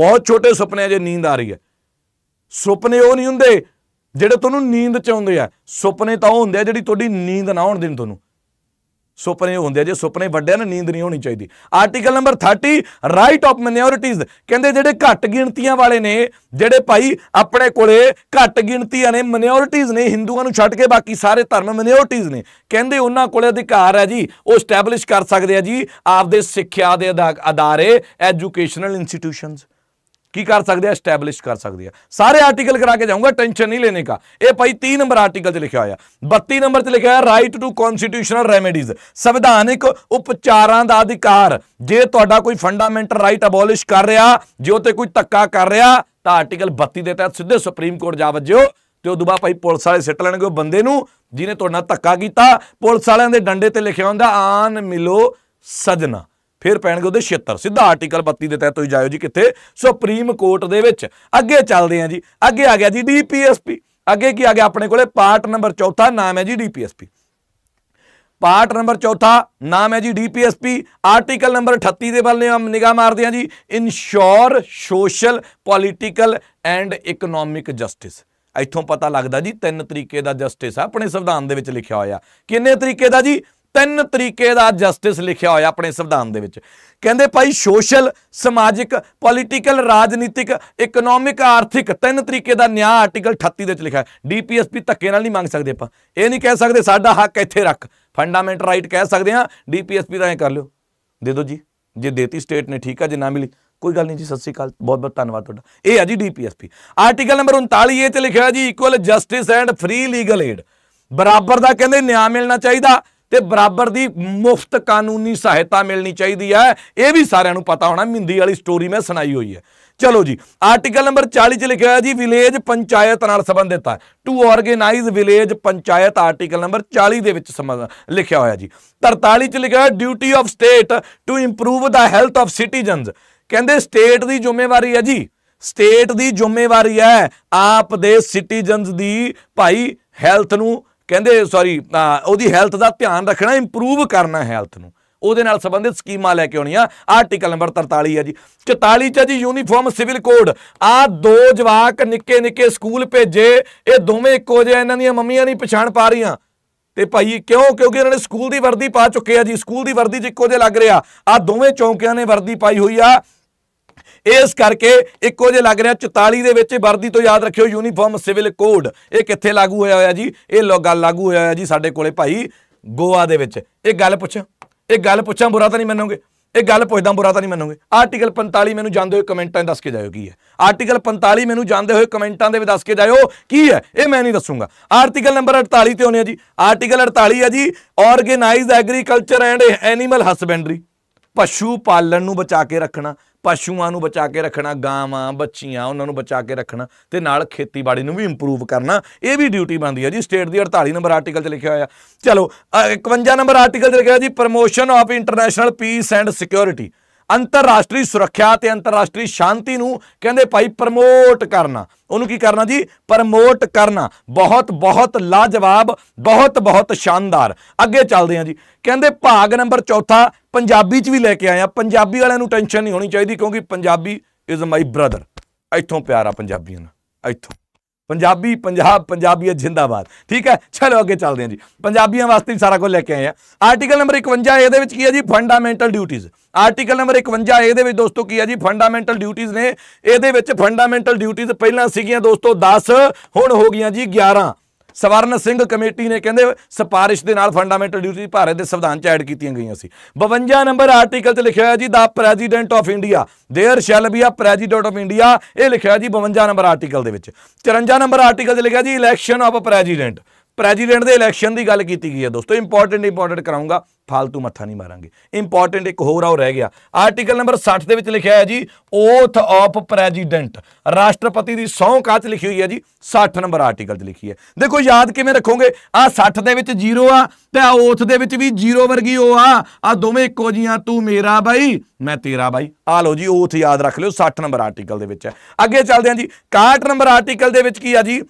Speaker 1: ਬਹੁਤ ਛੋਟੇ ਸੁਪਨੇ ਜੇ ਨੀਂਦ ਆ ਰਹੀ ਹੈ ਸੁਪਨੇ ਉਹ ਨਹੀਂ ਹੁੰਦੇ ਜਿਹੜੇ ਤੁਹਾਨੂੰ ਨੀਂਦ ਚ ਆਉਂਦੇ ਆ ਸੁਪਨੇ ਤਾਂ ਉਹ ਹੁੰਦੇ ਆ ਜਿਹੜੀ ਤੁਹਾਡੀ ਨੀਂਦ ਨਾ ਆਉਣ ਦੇਣ ਤੁਹਾਨੂੰ ਸੁਪਨੇ ਹੁੰਦੇ ਜੇ ਸੁਪਨੇ ਵੱਡੇ ਨੇ ਨੀਂਦ ਨਹੀਂ ਹੋਣੀ ਚਾਹੀਦੀ article number 30 right of minorities ਕਹਿੰਦੇ ਜਿਹੜੇ ਘੱਟ ਗਿਣਤੀਆਂ ਵਾਲੇ ਨੇ ਜਿਹੜੇ ਭਾਈ ਆਪਣੇ ਕੋਲੇ ਘੱਟ ਗਿਣਤੀਆਂ ਨੇ ਮਿਨੋਰਿਟੀਜ਼ ਨੇ ਹਿੰਦੂਆਂ ਨੂੰ ਛੱਡ ਕੇ ਬਾਕੀ ਸਾਰੇ ਧਰਮ ਮਿਨੋਰਿਟੀਜ਼ ਨੇ ਕਹਿੰਦੇ ਉਹਨਾਂ ਕੋਲੇ ਅਧਿਕਾਰ ਹੈ ਜੀ ਉਹ ਸਟੈਬਲਿਸ਼ ਕਰ ਸਕਦੇ ਆ ਜੀ ਆਪਦੇ ਸਿੱਖਿਆ ਦੇ ਅਦਾਰੇ ਐਜੂਕੇਸ਼ਨਲ ਇੰਸਟੀਟਿਊਸ਼ਨਸ ਕੀ ਕਰ ਸਕਦੇ ਆ ਸਟੈਬਲਿਸ਼ ਕਰ ਸਕਦੇ ਆ ਸਾਰੇ ਆਰਟੀਕਲ ਕਰਾ ਕੇ ਜਾਊਂਗਾ ਟੈਨਸ਼ਨ ਨਹੀਂ ਲੈਣੇ ਕਾ ਇਹ ਭਾਈ 3 ਨੰਬਰ ਆਰਟੀਕਲ ਤੇ ਲਿਖਿਆ ਹੋਇਆ 32 ਨੰਬਰ ਤੇ ਲਿਖਿਆ ਹੈ ਰਾਈਟ ਟੂ ਕਨਸਟੀਟਿਊਸ਼ਨਲ ਰੈਮੇਡੀਜ਼ ਸੰਵਿਧਾਨਿਕ ਉਪਚਾਰਾਂ ਦਾ ਅਧਿਕਾਰ ਜੇ ਤੁਹਾਡਾ ਕੋਈ ਫੰਡਾਮੈਂਟਲ ਰਾਈਟ ਅਬੋਲਿਸ਼ ਕਰ ਰਿਹਾ ਜੇ ਉਹ ਤੇ ਕੋਈ ਧੱਕਾ ਕਰ ਰਿਹਾ ਤਾਂ ਆਰਟੀਕਲ 32 ਦੇ ਤਹਿਤ ਸਿੱਧੇ ਸੁਪਰੀਮ ਕੋਰਟ ਜਾ ਵੱਜਿਓ ਤੇ ਉਦੋਂ ਬਾਅਦ ਭਾਈ ਪੁਲਿਸ ਵਾਲੇ ਸਿੱਟ ਲੈਣਗੇ ਉਹ ਬੰਦੇ ਨੂੰ ਜਿਹਨੇ ਤੁਹਾਡਾ ਧੱਕਾ ਕੀਤਾ ਪੁਲਿਸ ਵਾਲਿਆਂ ਦੇ ਡੰਡੇ ਤੇ ਲਿਖਿਆ ਹੁੰਦਾ ਆਨ ਮਿਲੋ ਸਜਣਾ ਫਿਰ ਪੈਣਗੇ ਉਹਦੇ 76 ਸਿੱਧਾ ਆਰਟੀਕਲ 32 ਦੇ ਤਹਿਤ ਤੁਸੀਂ ਜਾਇਓ ਜੀ ਕਿੱਥੇ ਸੁਪਰੀਮ ਕੋਰਟ ਦੇ ਵਿੱਚ ਅੱਗੇ ਚੱਲਦੇ ਆਂ ਜੀ ਅੱਗੇ ਆ ਗਿਆ ਜੀ ਡੀਪੀਐਸਪੀ ਅੱਗੇ ਕੀ ਆ ਗਿਆ ਆਪਣੇ ਕੋਲੇ ਪਾਰਟ ਨੰਬਰ 4 ਨਾਮ ਹੈ ਜੀ ਡੀਪੀਐਸਪੀ ਪਾਰਟ ਨੰਬਰ 4 ਨਾਮ ਹੈ ਜੀ ਡੀਪੀਐਸਪੀ ਆਰਟੀਕਲ ਨੰਬਰ 38 ਦੇ ਵੱਲ ਆ ਨਿਗਾਹ ਮਾਰਦੇ ਆਂ ਜੀ ensure social political and economic justice ਇੱਥੋਂ ਪਤਾ ਲੱਗਦਾ ਜੀ ਤਿੰਨ ਤਰੀਕੇ ਦਾ ਜਸਟਿਸ ਆ ਆਪਣੇ ਸੰਵਿਧਾਨ ਦੇ ਵਿੱਚ ਲਿਖਿਆ ਹੋਇਆ ਕਿੰਨੇ ਤਰੀਕੇ ਦਾ ਜੀ ਤਿੰਨ ਤਰੀਕੇ ਦਾ ਜਸਟਿਸ ਲਿਖਿਆ ਹੋਇਆ ਆਪਣੇ ਸੰਵਿਧਾਨ ਦੇ ਵਿੱਚ ਕਹਿੰਦੇ ਭਾਈ ਸੋਸ਼ਲ ਸਮਾਜਿਕ ਪੋਲੀਟੀਕਲ ਰਾਜਨੀਤਿਕ ਇਕਨੋਮਿਕ ਆਰਥਿਕ ਤਿੰਨ ਤਰੀਕੇ ਦਾ ਨਿਆਂ ਆਰਟੀਕਲ 38 ਦੇ ਵਿੱਚ ਲਿਖਿਆ ਡੀਪੀਐਸਪੀ ਧੱਕੇ ਨਾਲ ਨਹੀਂ ਮੰਗ ਸਕਦੇ ਆਪਾਂ ਇਹ ਨਹੀਂ ਕਹਿ ਸਕਦੇ ਸਾਡਾ ਹੱਕ ਇੱਥੇ ਰੱਖ ਫੰਡਾਮੈਂਟਲ ਰਾਈਟ ਕਹਿ ਸਕਦੇ ਆ ਡੀਪੀਐਸਪੀ ਦਾ ਐ ਕਰ ਲਿਓ ਦੇ ਦਿਓ ਜੀ ਜੇ ਦੇਤੀ ਸਟੇਟ ਨੇ ਠੀਕ ਆ ਜੇ ਨਾ ਮਿਲੀ ਕੋਈ ਗੱਲ ਨਹੀਂ ਜੀ ਸਤਿ ਸ੍ਰੀ ਅਕਾਲ ਬਹੁਤ ਬਹੁਤ ਧੰਨਵਾਦ ਤੁਹਾਡਾ ਇਹ ਆ ਜੀ ਡੀਪੀਐਸਪੀ ਆਰਟੀਕਲ ਨੰਬਰ 39 ਇਹ ਤੇ ਲਿਖਿਆ ਜੀ equal justice and free legal aid ਬਰਾਬਰ ਦਾ ਕਹਿੰਦੇ ਨਿਆਂ ਮਿਲਣਾ ਚਾਹੀਦਾ ਤੇ ਬਰਾਬਰ ਦੀ ਮੁਫਤ ਕਾਨੂੰਨੀ ਸਹਾਇਤਾ ਮਿਲਣੀ ਚਾਹੀਦੀ ਹੈ ਇਹ ਵੀ ਸਾਰਿਆਂ ਨੂੰ ਪਤਾ ਹੋਣਾ ਮਿੰਦੀ ਵਾਲੀ ਸਟੋਰੀ ਮੈਂ ਸੁਣਾਈ ਹੋਈ ਹੈ ਚਲੋ ਜੀ ਆਰਟੀਕਲ ਨੰਬਰ 40 ਚ ਲਿਖਿਆ ਹੋਇਆ ਜੀ ਵਿਲੇਜ ਪੰਚਾਇਤ ਨਾਲ ਸੰਬੰਧਿਤ ਹੈ to organise village panchayat article number 40 ਦੇ ਵਿੱਚ ਲਿਖਿਆ ਹੋਇਆ ਜੀ 43 ਚ ਲਿਖਿਆ duty of state to improve the health of citizens ਕਹਿੰਦੇ ਸਟੇਟ ਦੀ ਜ਼ਿੰਮੇਵਾਰੀ ਹੈ ਜੀ ਸਟੇਟ ਦੀ ਜ਼ਿੰਮੇਵਾਰੀ ਹੈ ਆਪ ਦੇ ਸਿਟੀਜ਼ਨਸ ਦੀ ਭਾਈ ਹੈਲਥ ਨੂੰ ਕਹਿੰਦੇ ਸੌਰੀ ਉਹਦੀ ਹੈਲਥ ਦਾ ਧਿਆਨ ਰੱਖਣਾ ਇੰਪਰੂਵ ਕਰਨਾ ਹੈਲਥ ਨੂੰ ਉਹਦੇ ਨਾਲ ਸੰਬੰਧਿਤ ਸਕੀਮਾਂ ਲੈ ਕੇ ਆਉਣੀਆਂ ਆਰਟੀਕਲ ਨੰਬਰ 43 ਹੈ ਜੀ 44 ਚ ਜੀ ਯੂਨੀਫਾਰਮ ਸਿਵਲ ਕੋਡ ਆ ਦੋ ਜਵਾਕ ਨਿੱਕੇ ਨਿੱਕੇ ਸਕੂਲ ਭੇਜੇ ਇਹ ਦੋਵੇਂ ਇੱਕੋ ਜਿਹੇ ਇਹਨਾਂ ਦੀਆਂ ਮੰਮੀਆਂ ਨਹੀਂ ਪਛਾਣ ਪਾ ਰਹੀਆਂ ਤੇ ਭਾਈ ਕਿਉਂ ਕਿਉਂਕਿ ਇਹਨਾਂ ਨੇ ਸਕੂਲ ਦੀ ਵਰਦੀ ਪਾ ਚੁੱਕੇ ਆ ਜੀ ਸਕੂਲ ਦੀ ਵਰਦੀ ਜਿੱਕੋ ਜੇ ਲੱਗ ਰਿਹਾ ਆ ਦੋਵੇਂ ਚੌਂਕਿਆਂ ਨੇ ਵਰਦੀ ਪਾਈ ਹੋਈ ਆ ਇਸ ਕਰਕੇ ਇੱਕੋ ਜੇ ਲੱਗ ਰਿਹਾ 44 ਦੇ ਵਿੱਚ ਵਰਦੀ ਤੋਂ ਯਾਦ ਰੱਖਿਓ ਯੂਨੀਫਾਰਮ ਸਿਵਲ ਕੋਡ ਇਹ ਕਿੱਥੇ ਲਾਗੂ ਹੋਇਆ ਹੋਇਆ ਜੀ ਇਹ ਗੱਲ ਲਾਗੂ ਹੋਇਆ ਹੋਇਆ ਜੀ ਸਾਡੇ ਕੋਲੇ ਭਾਈ ਗੋਆ ਦੇ ਵਿੱਚ ਇਹ ਗੱਲ ਪੁੱਛਾਂ ਇਹ ਗੱਲ ਪੁੱਛਾਂ ਬੁਰਾ ਤਾਂ ਨਹੀਂ ਮੰਨੋਗੇ ਇਹ ਗੱਲ ਪੁੱਛਦਾ ਬੁਰਾ ਤਾਂ ਨਹੀਂ ਮੰਨੋਗੇ ਆਰਟੀਕਲ 45 ਮੈਨੂੰ ਜਾਂਦੇ ਹੋਏ ਕਮੈਂਟਾਂ 'ਚ ਦੱਸ ਕੇ ਜਾਇਓ ਕੀ ਹੈ ਆਰਟੀਕਲ 45 ਮੈਨੂੰ ਜਾਂਦੇ ਹੋਏ ਕਮੈਂਟਾਂ ਦੇ ਵਿੱਚ ਦੱਸ ਕੇ ਜਾਇਓ ਕੀ ਹੈ ਇਹ ਮੈਂ ਨਹੀਂ ਦੱਸੂਗਾ ਆਰਟੀਕਲ ਨੰਬਰ 48 ਤੇ ਹੋਣੇ ਆ ਜੀ ਆਰਟੀਕਲ 48 ਹੈ ਜੀ organised agriculture and animal husbandry ਪਸ਼ੂ ਪਾਲਣ ਨੂੰ ਬਚਾ ਕੇ ਰੱਖਣਾ ਪਸ਼ੂਆਂ ਨੂੰ ਬਚਾ ਕੇ ਰੱਖਣਾ ਗਾਵਾਂ ਬੱਚੀਆਂ ਉਹਨਾਂ ਨੂੰ ਬਚਾ ਕੇ ਰੱਖਣਾ ਤੇ ਨਾਲ ਖੇਤੀਬਾੜੀ ਨੂੰ ਵੀ ਇੰਪਰੂਵ ਕਰਨਾ ਇਹ ਵੀ ਡਿਊਟੀ ਬਣਦੀ ਹੈ ਜੀ ਸਟੇਟ ਦੀ 48 ਨੰਬਰ ਆਰਟੀਕਲ 'ਚ ਲਿਖਿਆ ਹੋਇਆ ਚਲੋ 51 ਨੰਬਰ ਆਰਟੀਕਲ 'ਚ ਲਿਖਿਆ ਜੀ promotion of international peace and security ਅੰਤਰਰਾਸ਼ਟਰੀ ਸੁਰੱਖਿਆ ਤੇ ਅੰਤਰਰਾਸ਼ਟਰੀ ਸ਼ਾਂਤੀ ਨੂੰ ਕਹਿੰਦੇ ਭਾਈ ਪ੍ਰਮੋਟ ਕਰਨਾ ਉਹਨੂੰ ਕੀ ਕਰਨਾ ਜੀ ਪ੍ਰਮੋਟ ਕਰਨਾ ਬਹੁਤ ਬਹੁਤ ਲਾਜਵਾਬ ਬਹੁਤ ਬਹੁਤ ਸ਼ਾਨਦਾਰ ਅੱਗੇ ਚੱਲਦੇ ਹਾਂ ਜੀ ਕਹਿੰਦੇ ਭਾਗ ਨੰਬਰ ਚੌਥਾ ਪੰਜਾਬੀ 'ਚ ਵੀ ਲੈ ਕੇ ਆਇਆ ਪੰਜਾਬੀ ਵਾਲਿਆਂ ਨੂੰ ਟੈਨਸ਼ਨ ਨਹੀਂ ਹੋਣੀ ਚਾਹੀਦੀ ਕਿਉਂਕਿ ਪੰਜਾਬੀ ਇਜ਼ ਮਾਈ ਬ੍ਰਦਰ ਇੱਥੋਂ ਪਿਆਰ ਆ ਪੰਜਾਬੀਆਂ ਨਾਲ ਇੱਥੋਂ ਪੰਜਾਬੀ ਪੰਜਾਬ ਪੰਜਾਬੀਅਤ ਜਿੰਦਾਬਾਦ ਠੀਕ ਹੈ ਚਲੋ ਅੱਗੇ ਚੱਲਦੇ ਹਾਂ ਜੀ ਪੰਜਾਬੀਆਂ ਵਾਸਤੇ ਸਾਰਾ ਕੁਝ ਲੈ ਕੇ ਆਏ ਆ ਆਰਟੀਕਲ ਨੰਬਰ 51 ਇਹਦੇ ਵਿੱਚ ਕੀ ਹੈ ਜੀ ਫੰਡਾਮੈਂਟਲ ਡਿਊਟੀਆਂ ਆਰਟੀਕਲ ਨੰਬਰ 51 ਇਹਦੇ ਵਿੱਚ ਦੋਸਤੋ ਕੀ ਹੈ ਜੀ ਫੰਡਾਮੈਂਟਲ ਡਿਊਟੀਆਂ ਨੇ ਇਹਦੇ ਵਿੱਚ ਫੰਡਾਮੈਂਟਲ ਡਿਊਟੀਆਂ ਪਹਿਲਾਂ ਸੀਗੀਆਂ ਦੋਸਤੋ 10 ਹੁਣ ਹੋ ਗਈਆਂ ਜੀ 11 ਸਵਰਨ ਸਿੰਘ ਕਮੇਟੀ ਨੇ ਕਹਿੰਦੇ ਸਿਫਾਰਿਸ਼ ਦੇ ਨਾਲ ਫੰਡਾਮੈਂਟਲ ਡਿਊਟੀ ਭਾਰਤ ਦੇ ਸੰਵਿਧਾਨ ਚ ਐਡ ਕੀਤੀਆਂ ਗਈਆਂ ਸੀ 52 ਨੰਬਰ ਆਰਟੀਕਲ ਤੇ ਲਿਖਿਆ ਹੋਇਆ ਜੀ the president of India there shall be a president of India ਇਹ ਲਿਖਿਆ ਜੀ 52 ਨੰਬਰ ਆਰਟੀਕਲ ਦੇ ਵਿੱਚ 54 ਨੰਬਰ ਆਰਟੀਕਲ ਤੇ ਲਿਖਿਆ ਜੀ ਇਲੈਕਸ਼ਨ ਆਫ ਪ੍ਰੈਜ਼ੀਡੈਂਟ ਪ੍ਰੈਜ਼ੀਡੈਂਟ ਦੇ ਇਲੈਕਸ਼ਨ ਦੀ ਗੱਲ ਕੀਤੀ ਗਈ ਹੈ ਦੋਸਤੋ ਇੰਪੋਰਟੈਂਟ ਇੰਪੋਰਟੈਂਟ ਕਰਾਉਂਗਾ ਫालतू ਮੱਥਾ ਨਹੀਂ ਮਾਰਾਂਗੇ ਇੰਪੋਰਟੈਂਟ ਇੱਕ ਹੋਰ ਆ ਉਹ ਰਹਿ ਗਿਆ ਆਰਟੀਕਲ ਨੰਬਰ 60 ਦੇ ਵਿੱਚ ਲਿਖਿਆ ਹੈ ਜੀ ਓਥ ਆਫ ਪ੍ਰੈਜ਼ੀਡੈਂਟ ਰਾਸ਼ਟਰਪਤੀ ਦੀ ਸਹੁੰ ਕਾਚ ਲਿਖੀ ਹੋਈ ਹੈ ਜੀ 60 ਨੰਬਰ ਆਰਟੀਕਲ ਤੇ ਲਿਖੀ ਹੈ ਦੇਖੋ ਯਾਦ ਕਿਵੇਂ ਰੱਖੋਗੇ ਆ 60 ਦੇ ਵਿੱਚ 0 ਆ ਤੇ ਆ ਓਥ ਦੇ ਵਿੱਚ ਵੀ 0 ਵਰਗੀ ਉਹ ਆ ਆ ਦੋਵੇਂ ਇੱਕੋ ਜੀਆਂ ਤੂੰ ਮੇਰਾ ਬਾਈ ਮੈਂ ਤੇਰਾ ਬਾਈ ਆ ਲਓ ਜੀ ਓਥ ਯਾਦ ਰੱਖ ਲਿਓ 60 ਨੰਬਰ ਆਰਟੀਕਲ ਦੇ ਵਿੱਚ ਹੈ ਅੱਗੇ ਚੱਲਦੇ ਹਾਂ ਜੀ 61 ਨੰਬਰ ਆਰਟੀਕਲ ਦੇ ਵਿੱਚ ਕੀ ਆ ਜੀ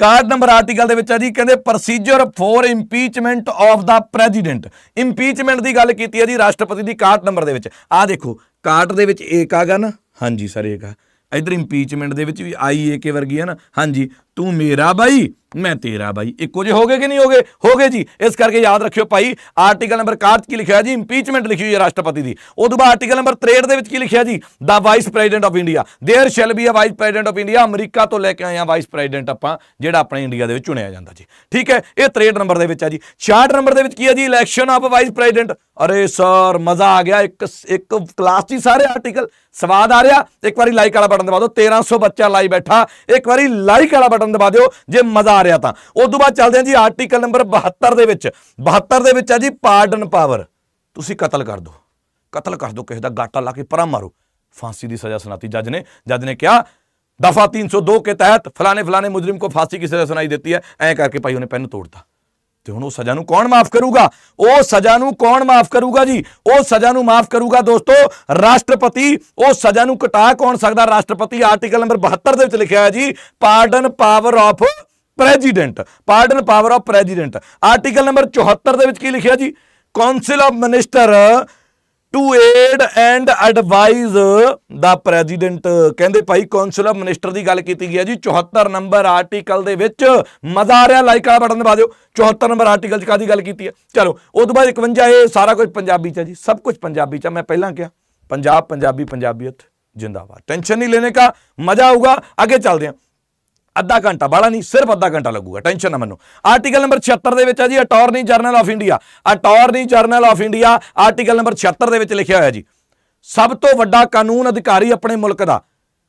Speaker 1: ਕਾਰਡ ਨੰਬਰ ਆਰਟੀਕਲ ਦੇ ਵਿੱਚ ਆ ਜੀ ਕਹਿੰਦੇ procedure for impeachment of the president impeachment ਦੀ ਗੱਲ ਕੀਤੀ ਹੈ ਜੀ ਰਾਸ਼ਟਰਪਤੀ ਦੀ ਕਾਰਡ ਨੰਬਰ ਦੇ ਵਿੱਚ ਆ ਦੇਖੋ ਕਾਰਡ ਦੇ ਵਿੱਚ ਏਕ ਆ ਗਨ ਹਾਂਜੀ ਸਰ ਏਕ ਆ ਇਧਰ ਇੰਪੀਚਮੈਂਟ ਦੇ ਵਿੱਚ ਵੀ ਆਈਏਕੇ ਵਰਗੀ ਹੈ ਨਾ ਹਾਂਜੀ ਤੂੰ ਮੇਰਾ ਬਾਈ ਮੈਂ ਤੇਰਾ ਬਾਈ ਇੱਕੋ ਜਿਹੇ ਹੋਗੇ ਕਿ ਨਹੀਂ ਹੋਗੇ ਹੋਗੇ ਜੀ ਇਸ ਕਰਕੇ ਯਾਦ ਰੱਖਿਓ ਭਾਈ ਆਰਟੀਕਲ ਨੰਬਰ 61 ਕੀ ਲਿਖਿਆ ਜੀ ਇੰਪੀਚਮੈਂਟ ਲਿਖੀ ਹੋਈ ਹੈ ਰਾਸ਼ਟਰਪਤੀ ਦੀ ਤੋਂ ਬਾਅਦ ਆਰਟੀਕਲ ਨੰਬਰ 63 ਦੇ ਵਿੱਚ ਕੀ ਲਿਖਿਆ ਜੀ the vice president of India there shall be a vice president of India America ਤੋਂ ਲੈ ਕੇ ਆਏ ਆ ਵਾਈਸ ਪ੍ਰੈਜ਼ੀਡੈਂਟ ਆਪਾਂ ਜਿਹੜਾ ਆਪਣੇ ਇੰਡੀਆ ਦੇ ਵਿੱਚ ਚੁਣਿਆ ਜਾਂਦਾ ਜੀ ਠੀਕ ਹੈ ਇਹ 63 ਨੰਬਰ ਦੇ ਵਿੱਚ ਆ ਜੀ 66 ਨੰਬਰ ਦੇ ਵਿੱਚ ਕੀ ਹੈ ਜੀ ਇਲੈਕਸ਼ਨ ਆਫ ਵਾਈਸ ਪ੍ਰੈਜ਼ੀਡੈਂਟ ਅਰੇ ਸਰ ਮਜ਼ਾ ਆ ਗਿਆ ਇੱਕ ਇੱਕ ਕਲਾਸ ਦੀ ਸਾਰੇ ਆਰਟੀਕਲ ਸਵਾਦ ਆ ਰਿਹਾ ਇੱਕ ਵਾਰੀ ਲਾਈਕ ਵਾਲਾ ਬਟਨ ਦਬਾ ਦਿਓ 1300 ਬੱਚਾ ਲਾਈ ਬੈਠਾ ਇੱਕ ਵਾਰੀ ਲਾਈਕ ਵਾਲਾ ਬਟਨ ਦਬਾ ਦਿਓ ਜੇ ਮਜ਼ਾ ਆ ਰਿਹਾ ਤਾਂ ਉਸ ਤੋਂ ਬਾਅਦ ਚੱਲਦੇ ਹਾਂ ਜੀ ਆਰਟੀਕਲ ਨੰਬਰ 72 ਦੇ ਵਿੱਚ 72 ਦੇ ਵਿੱਚ ਹੈ ਜੀ ਪਾਰਡਨ ਪਾਵਰ ਤੁਸੀਂ ਕਤਲ ਕਰ ਦਿਓ ਕਤਲ ਕਰ ਦਿਓ ਕਿਸੇ ਦਾ ਗਾਟਾ ਲਾ ਕੇ ਪਰਾਂ ਮਾਰੋ फांसी की सजा सुनाती जज ने जज ने क्या दफा 302 के तहत फलाने फलाने मुजरिम को फांसी की सजा सुनाई देती है ऐ करके भाई उन्हें पेन तोड़ता ਤੇ ਹੁਣ ਉਹ ਸਜ਼ਾ ਨੂੰ ਕੌਣ ਮਾਫ ਕਰੂਗਾ ਉਹ ਸਜ਼ਾ ਨੂੰ ਕੌਣ ਮਾਫ ਕਰੂਗਾ ਜੀ ਉਹ ਸਜ਼ਾ ਨੂੰ ਮਾਫ ਕਰੂਗਾ ਦੋਸਤੋ ਰਾਸ਼ਟਰਪਤੀ ਉਹ ਸਜ਼ਾ ਨੂੰ ਕਟਾ ਕੌਣ ਸਕਦਾ ਰਾਸ਼ਟਰਪਤੀ ਆਰਟੀਕਲ ਨੰਬਰ 72 ਦੇ ਵਿੱਚ ਲਿਖਿਆ ਹੈ ਜੀ pardon power of president pardon power of president article number 74 ਦੇ ਵਿੱਚ ਕੀ ਲਿਖਿਆ ਜੀ council of minister guide and advice the president ਕਹਿੰਦੇ ਭਾਈ ਕੌਂਸਲਰ ਮਿਨਿਸਟਰ ਦੀ ਗੱਲ ਕੀਤੀ ਗਈ ਹੈ ਜੀ 74 ਨੰਬਰ ਆਰਟੀਕਲ ਦੇ ਵਿੱਚ ਮਜ਼ਾ ਆ ਰਿਹਾ ਲਾਈਕ ਵਾਲਾ ਬਟਨ ਦਬਾ ਦਿਓ 74 ਨੰਬਰ ਆਰਟੀਕਲ 'ਚ ਕਾਦੀ ਗੱਲ ਕੀਤੀ ਹੈ ਚਲੋ ਉਸ ਤੋਂ ਬਾਅਦ 51 ਇਹ ਸਾਰਾ ਕੁਝ ਪੰਜਾਬੀ 'ਚ ਹੈ ਜੀ ਸਭ ਕੁਝ ਪੰਜਾਬੀ 'ਚ ਮੈਂ ਪਹਿਲਾਂ ਕਿਹਾ ਪੰਜਾਬ ਪੰਜਾਬੀ ਪੰਜਾਬੀਅਤ ਜਿੰਦਾਬਾਦ ਟੈਨਸ਼ਨ ਨਹੀਂ ਲੈਣੇ ਦਾ ਮਜ਼ਾ ਆਊਗਾ ਅੱਗੇ ਚੱਲਦੇ ਹਾਂ ਅੱਧਾ ਘੰਟਾ ਬਾਲਾ ਨਹੀਂ ਸਿਰਫ ਅੱਧਾ ਘੰਟਾ ਲੱਗੂਗਾ ਟੈਨਸ਼ਨ ਨਾ ਮੰਨੋ ਆਰਟੀਕਲ ਨੰਬਰ 76 ਦੇ ਵਿੱਚ ਆ ਜੀ attorney general of India attorney general of India article number 76 ਦੇ ਵਿੱਚ ਲਿਖਿਆ ਹੋਇਆ ਜੀ ਸਭ ਤੋਂ ਵੱਡਾ ਕਾਨੂੰਨ ਅਧਿਕਾਰੀ ਆਪਣੇ ਮੁਲਕ ਦਾ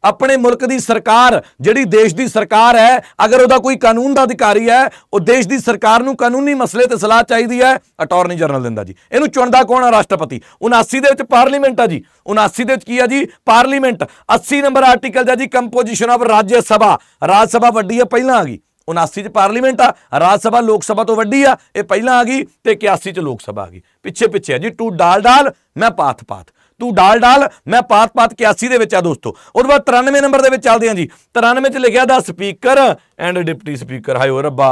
Speaker 1: ਆਪਣੇ ਮੁਲਕ ਦੀ ਸਰਕਾਰ ਜਿਹੜੀ ਦੇਸ਼ ਦੀ ਸਰਕਾਰ ਹੈ ਅਗਰ ਉਹਦਾ ਕੋਈ ਕਾਨੂੰਨ ਦਾ ਅਧਿਕਾਰੀ ਹੈ ਉਹ ਦੇਸ਼ ਦੀ ਸਰਕਾਰ ਨੂੰ ਕਾਨੂੰਨੀ ਮਸਲੇ ਤੇ ਸਲਾਹ ਚਾਹੀਦੀ ਹੈ ਅਟਾਰਨੀ ਜਨਰਲ ਦਿੰਦਾ ਜੀ ਇਹਨੂੰ ਚੁਣਦਾ ਕੌਣ ਹੈ ਰਾਸ਼ਟਰਪਤੀ 79 ਦੇ ਵਿੱਚ ਪਾਰਲੀਮੈਂਟ ਆ ਜੀ 79 ਦੇ ਵਿੱਚ ਕੀ ਆ ਜੀ ਪਾਰਲੀਮੈਂਟ 80 ਨੰਬਰ ਆਰਟੀਕਲ ਦਾ ਜੀ ਕੰਪੋਜੀਸ਼ਨ ਆਫ ਰਾਜ ਸਭਾ ਰਾਜ ਸਭਾ ਵੱਡੀ ਹੈ ਪਹਿਲਾਂ ਆ ਗਈ 79 ਚ ਪਾਰਲੀਮੈਂਟ ਆ ਰਾਜ ਸਭਾ ਲੋਕ ਸਭਾ ਤੋਂ ਵੱਡੀ ਆ ਇਹ ਪਹਿਲਾਂ ਆ ਗਈ ਤੇ 81 ਚ ਲੋਕ ਸਭਾ ਆ ਗਈ ਪਿੱਛੇ ਪਿੱਛੇ ਆ ਜੀ ਟੂ ਡਾਲ ਡਾਲ ਮੈਂ ਪਾਥ ਪਾਥ ਤੂੰ ਡਾਲ ਡਾਲ ਮੈਂ ਪਾਤ ਪਾਤ 81 ਦੇ ਵਿੱਚ ਆ ਦੋਸਤੋ ਉਹਦੇ ਬਾਅਦ 93 ਨੰਬਰ ਦੇ ਵਿੱਚ ਚੱਲਦੇ ਹਾਂ ਜੀ 93 ਚ ਲਿਖਿਆ the speaker and deputy speaker ਓ ਰੱਬਾ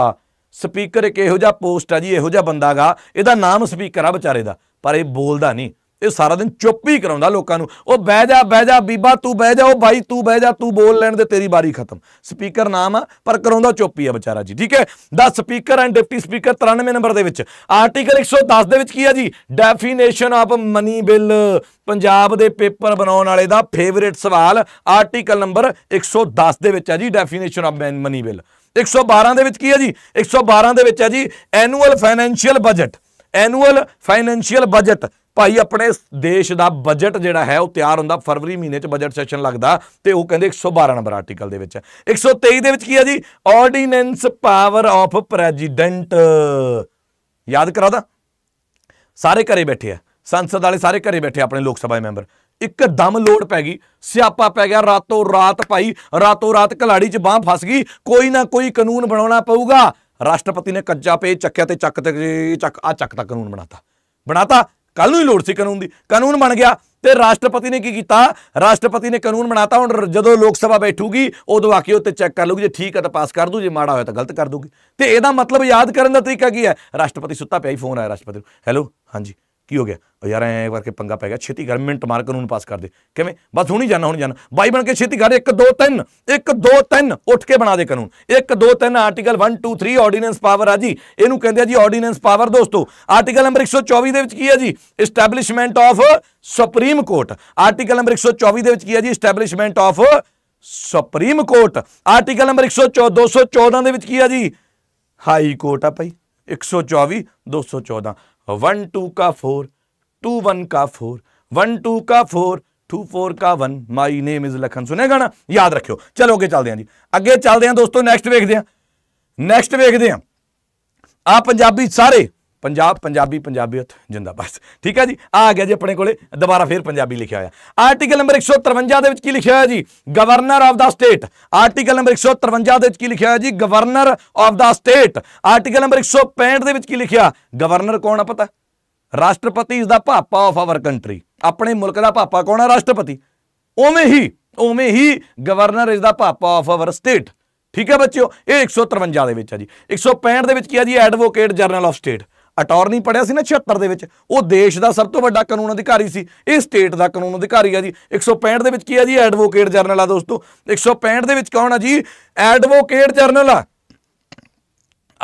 Speaker 1: ਸਪੀਕਰ ਇੱਕ ਇਹੋ ਜਿਹਾ ਪੋਸਟ ਆ ਜੀ ਇਹੋ ਜਿਹਾ ਬੰਦਾਗਾ ਇਹਦਾ ਨਾਮ ਸਪੀਕਰ ਆ ਵਿਚਾਰੇ ਦਾ ਪਰ ਇਹ ਬੋਲਦਾ ਨਹੀਂ ਇਹ ਸਾਰਾ ਦਿਨ ਚੁੱਪ ਹੀ ਕਰਾਉਂਦਾ ਲੋਕਾਂ ਨੂੰ ਉਹ ਬਹਿ ਜਾ ਬਹਿ ਜਾ ਬੀਬਾ ਤੂੰ ਬਹਿ ਜਾ ਉਹ ਬਾਈ ਤੂੰ ਬਹਿ ਜਾ ਤੂੰ ਬੋਲ ਲੈਣ ਦੇ ਤੇਰੀ ਵਾਰੀ ਖਤਮ ਸਪੀਕਰ ਨਾਮ ਆ ਪਰ ਕਰਾਉਂਦਾ ਚੁੱਪ ਹੀ ਆ ਵਿਚਾਰਾ ਜੀ ਠੀਕ ਹੈ the speaker and deputy speaker 93 number ਦੇ ਵਿੱਚ ਆਰਟੀਕਲ 110 ਦੇ ਵਿੱਚ ਕੀ ਆ ਜੀ definition of money bill Punjab ਦੇ ਪੇਪਰ ਬਣਾਉਣ ਵਾਲੇ ਦਾ ਫੇਵਰੇਟ ਸਵਾਲ ਆਰਟੀਕਲ ਨੰਬਰ 110 ਦੇ ਵਿੱਚ ਆ ਜੀ ਡੈਫੀਨੇਸ਼ਨ ਆਫ ਮਨੀ ਬਿੱਲ 112 ਦੇ ਵਿੱਚ ਕੀ ਹੈ ਜੀ 112 ਦੇ ਵਿੱਚ ਹੈ ਜੀ annual financial budget annual financial budget ਭਾਈ ਆਪਣੇ ਦੇਸ਼ ਦਾ ਬਜਟ ਜਿਹੜਾ ਹੈ ਉਹ ਤਿਆਰ ਹੁੰਦਾ ਫਰਵਰੀ ਮਹੀਨੇ 'ਚ ਬਜਟ ਸੈਸ਼ਨ ਲੱਗਦਾ ਤੇ ਉਹ ਕਹਿੰਦੇ 112 ਨੰਬਰ ਆਰਟੀਕਲ ਦੇ ਵਿੱਚ 123 ਦੇ ਵਿੱਚ ਕੀ ਆ ਜੀ ਆਰਡੀਨੈਂਸ ਪਾਵਰ ਆਫ ਪ੍ਰੈਜ਼ੀਡੈਂਟ ਯਾਦ ਕਰਾਦਾ ਸਾਰੇ ਘਰੇ ਬੈਠੇ ਆ ਸੰਸਦ ਵਾਲੇ ਸਾਰੇ ਘਰੇ ਬੈਠੇ ਆਪਣੇ ਲੋਕ ਸਭਾ ਮੈਂਬਰ ਇੱਕ ਦਮ ਲੋਡ ਪੈ ਗਈ ਸਿਆਪਾ ਪੈ ਗਿਆ ਰਾਤੋਂ ਰਾਤ ਭਾਈ ਰਾਤੋਂ ਰਾਤ ਕਲਾੜੀ 'ਚ ਬਾਹ ਫਸ ਗਈ ਕੋਈ ਨਾ ਕੋਈ ਕਾਨੂੰਨ ਬਣਾਉਣਾ ਪਊਗਾ ਰਾਸ਼ਟਰਪਤੀ ਨੇ ਕੱਜਾ ਪੇ ਚੱਕਿਆ ਤੇ ਚੱਕ ਤੇ ਚੱਕ ਆ ਚੱਕ ਦਾ ਕਾਨੂੰਨ ਬਣਾਤਾ ਬਣਾਤਾ ਕੱਲ ਨੂੰ ਹੀ ਲੋੜ ਸੀ ਕਾਨੂੰਨ ਦੀ ਕਾਨੂੰਨ ਬਣ ਗਿਆ ਤੇ ਰਾਸ਼ਟਰਪਤੀ ਨੇ ਕੀ ਕੀਤਾ ਰਾਸ਼ਟਰਪਤੀ ਨੇ ਕਾਨੂੰਨ ਬਣਾਤਾ ਹੁਣ ਜਦੋਂ ਲੋਕ ਸਭਾ ਬੈਠੂਗੀ ਉਦੋਂ ਆ ਕੇ ਉੱਤੇ ਚੈੱਕ ਕਰ ਲੂਗੀ ਜੇ ਠੀਕ ਹੈ ਤਾਂ ਪਾਸ ਕਰ ਦੂ ਜੇ ਮਾੜਾ ਹੋਇਆ ਤਾਂ ਗਲਤ ਕਰ ਦੂਗੀ ਤੇ ਇਹਦਾ ਮਤਲਬ ਯਾਦ ਕਰਨ ਦਾ ਤਰੀਕਾ ਕੀ ਹੈ ਰਾਸ਼ਟਰਪਤੀ ਸੁੱਤਾ ਪਿਆ ਹੀ ਫੋਨ ਆਇਆ ਰਾਸ਼ਟਰਪਤੀ ਨੂੰ ਹੈਲੋ ਹਾਂਜੀ ਕੀ ਹੋ ਗਿਆ ਉਹ ਯਾਰ ਐਂ ਕਰਕੇ ਪੰਗਾ ਪੈ ਗਿਆ ਛੇਤੀ ਕਰ ਮਿੰਟ ਮਾਰ ਕਾਨੂੰਨ ਪਾਸ ਕਰ ਦੇ ਕਿਵੇਂ ਬਸ ਹੁਣੀ ਜਾਣਾ ਹੁਣ ਜਾਣਾ ਬਾਈ ਬਣ ਕੇ ਛੇਤੀ ਕਰ 1 2 3 1 2 3 ਉੱਠ ਕੇ ਬਣਾ ਦੇ ਕਾਨੂੰਨ 1 2 3 ਆਰਟੀਕਲ 1 2 3 ਆਰਡੀਨੈਂਸ ਪਾਵਰ ਆ ਜੀ ਇਹਨੂੰ ਕਹਿੰਦੇ ਆ ਜੀ ਆਰਡੀਨੈਂਸ ਪਾਵਰ ਦੋਸਤੋ ਆਰਟੀਕਲ ਨੰਬਰ 124 ਦੇ ਵਿੱਚ ਕੀ ਹੈ ਜੀ establishment of supreme court article number 124 ਦੇ ਵਿੱਚ ਕੀ ਹੈ ਜੀ establishment of supreme court article number 114 214 ਦੇ ਵਿੱਚ ਕੀ ਆ ਜੀ ਹਾਈ ਕੋਰਟ ਆ ਭਾਈ 124 214 1 2 का 4 2 1 का 4 1 2 का 4 2 4 का 1 ਮਾਈ ਨੇਮ ਇਜ਼ ਲਖਨ ਸੁਨੇਗਾ ਨਾ ਯਾਦ ਰੱਖਿਓ ਚਲੋ ਅੱਗੇ ਚੱਲਦੇ ਆਂ ਜੀ ਅੱਗੇ ਚੱਲਦੇ ਆਂ ਦੋਸਤੋ ਨੈਕਸਟ ਵੇਖਦੇ ਆਂ ਨੈਕਸਟ ਵੇਖਦੇ ਆਂ ਆ ਪੰਜਾਬੀ ਸਾਰੇ ਪੰਜਾਬ ਪੰਜਾਬੀ ਪੰਜਾਬੀਅਤ ਜਿੰਦਾਬਾਦ ਠੀਕ ਹੈ ਜੀ ਆ ਗਿਆ ਜੀ ਆਪਣੇ ਕੋਲੇ ਦੁਬਾਰਾ ਫੇਰ ਪੰਜਾਬੀ ਲਿਖਿਆ ਹੋਇਆ ਆਰਟੀਕਲ ਨੰਬਰ 153 ਦੇ ਵਿੱਚ ਕੀ ਲਿਖਿਆ ਹੋਇਆ ਜੀ governor of the state article number 153 ਦੇ ਵਿੱਚ ਕੀ ਲਿਖਿਆ ਹੋਇਆ ਜੀ governor of the state article number 165 ਦੇ ਵਿੱਚ ਕੀ ਲਿਖਿਆ ਗਵਰਨਰ ਕੌਣ ਆ ਪਤਾ ਰਾਸ਼ਟਰਪਤੀ ਇਸ ਦਾ ਪਾਪਾ ਆਫ ਆਵਰ ਕੰਟਰੀ ਆਪਣੇ ਮੁਲਕ ਦਾ ਪਾਪਾ ਕੌਣ ਆ ਰਾਸ਼ਟਰਪਤੀ ਉਵੇਂ ਹੀ ਉਵੇਂ ਹੀ ਗਵਰਨਰ ਇਸ ਦਾ ਪਾਪਾ ਆਫ ਆਵਰ ਸਟੇਟ ਠੀਕ ਹੈ ਬੱਚਿਓ ਇਹ 153 ਦੇ ਵਿੱਚ ਆ ਜੀ 165 ਦੇ ਵਿੱਚ ਕੀ ਆ ਜੀ advocate general of state attorney ਪੜਿਆ ਸੀ ਨਾ 76 ਦੇ ਵਿੱਚ ਉਹ ਦੇਸ਼ ਦਾ ਸਭ ਤੋਂ ਵੱਡਾ ਕਾਨੂੰਨ ਅਧਿਕਾਰੀ ਸੀ ਇਹ ਸਟੇਟ ਦਾ ਕਾਨੂੰਨ ਅਧਿਕਾਰੀ ਆ ਜੀ 165 ਦੇ ਵਿੱਚ ਕੀ ਆ ਜੀ ਐਡਵੋਕੇਟ ਜਰਨਲ ਆ ਦੋਸਤੋ 165 ਦੇ ਵਿੱਚ ਕੌਣ ਆ ਜੀ ਐਡਵੋਕੇਟ ਜਰਨਲ ਆ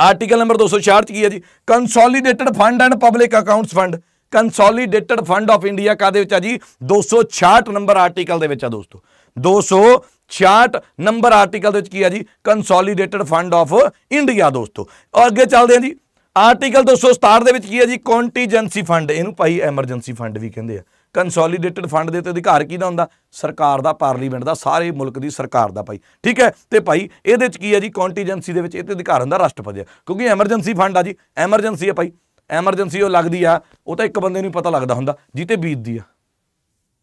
Speaker 1: ਆਰਟੀਕਲ ਨੰਬਰ 266 ਚ ਕੀ ਆ ਜੀ consolidated fund and public accounts fund consolidated fund of India ਕਾਦੇ ਵਿੱਚ ਆ ਜੀ 266 ਨੰਬਰ ਆਰਟੀਕਲ ਦੇ ਵਿੱਚ ਆ ਦੋਸਤੋ 266 ਨੰਬਰ ਆਰਟੀਕਲ ਦੇ ਵਿੱਚ ਕੀ ਆ ਜੀ ਕੰਸੋਲੀਡੇਟਡ ਫੰਡ ਆਫ ਇੰਡੀਆ ਦੋਸਤੋ ਅੱਗੇ ਚੱਲਦੇ ਆ ਜੀ ਆਰਟੀਕਲ 267 ਦੇ ਵਿੱਚ ਕੀ ਹੈ ਜੀ ਕੰਟੀਜੈਂਸੀ ਫੰਡ ਇਹਨੂੰ ਭਾਈ ਐਮਰਜੈਂਸੀ ਫੰਡ ਵੀ ਕਹਿੰਦੇ ਆ ਕੰਸੋਲੀਡੇਟਡ ਫੰਡ ਦੇ ਤੇ ਅਧਿਕਾਰ ਕਿਹਦਾ ਹੁੰਦਾ ਸਰਕਾਰ ਦਾ ਪਾਰਲੀਮੈਂਟ ਦਾ ਸਾਰੇ ਮੁਲਕ ਦੀ ਸਰਕਾਰ ਦਾ ਭਾਈ ਠੀਕ ਹੈ ਤੇ ਭਾਈ ਇਹਦੇ ਵਿੱਚ ਕੀ ਹੈ ਜੀ ਕੰਟੀਜੈਂਸੀ ਦੇ ਵਿੱਚ ਇਹ ਤੇ ਅਧਿਕਾਰ ਹੁੰਦਾ ਰਾਸ਼ਟਰਪਤੀ ਦਾ ਕਿਉਂਕਿ ਐਮਰਜੈਂਸੀ ਫੰਡ ਆ ਜੀ ਐਮਰਜੈਂਸੀ ਆ ਭਾਈ ਐਮਰਜੈਂਸੀ ਉਹ ਲੱਗਦੀ ਆ ਉਹ ਤਾਂ ਇੱਕ ਬੰਦੇ ਨੂੰ ਪਤਾ ਲੱਗਦਾ ਹੁੰਦਾ ਜਿੱਤੇ ਬੀਤਦੀ ਆ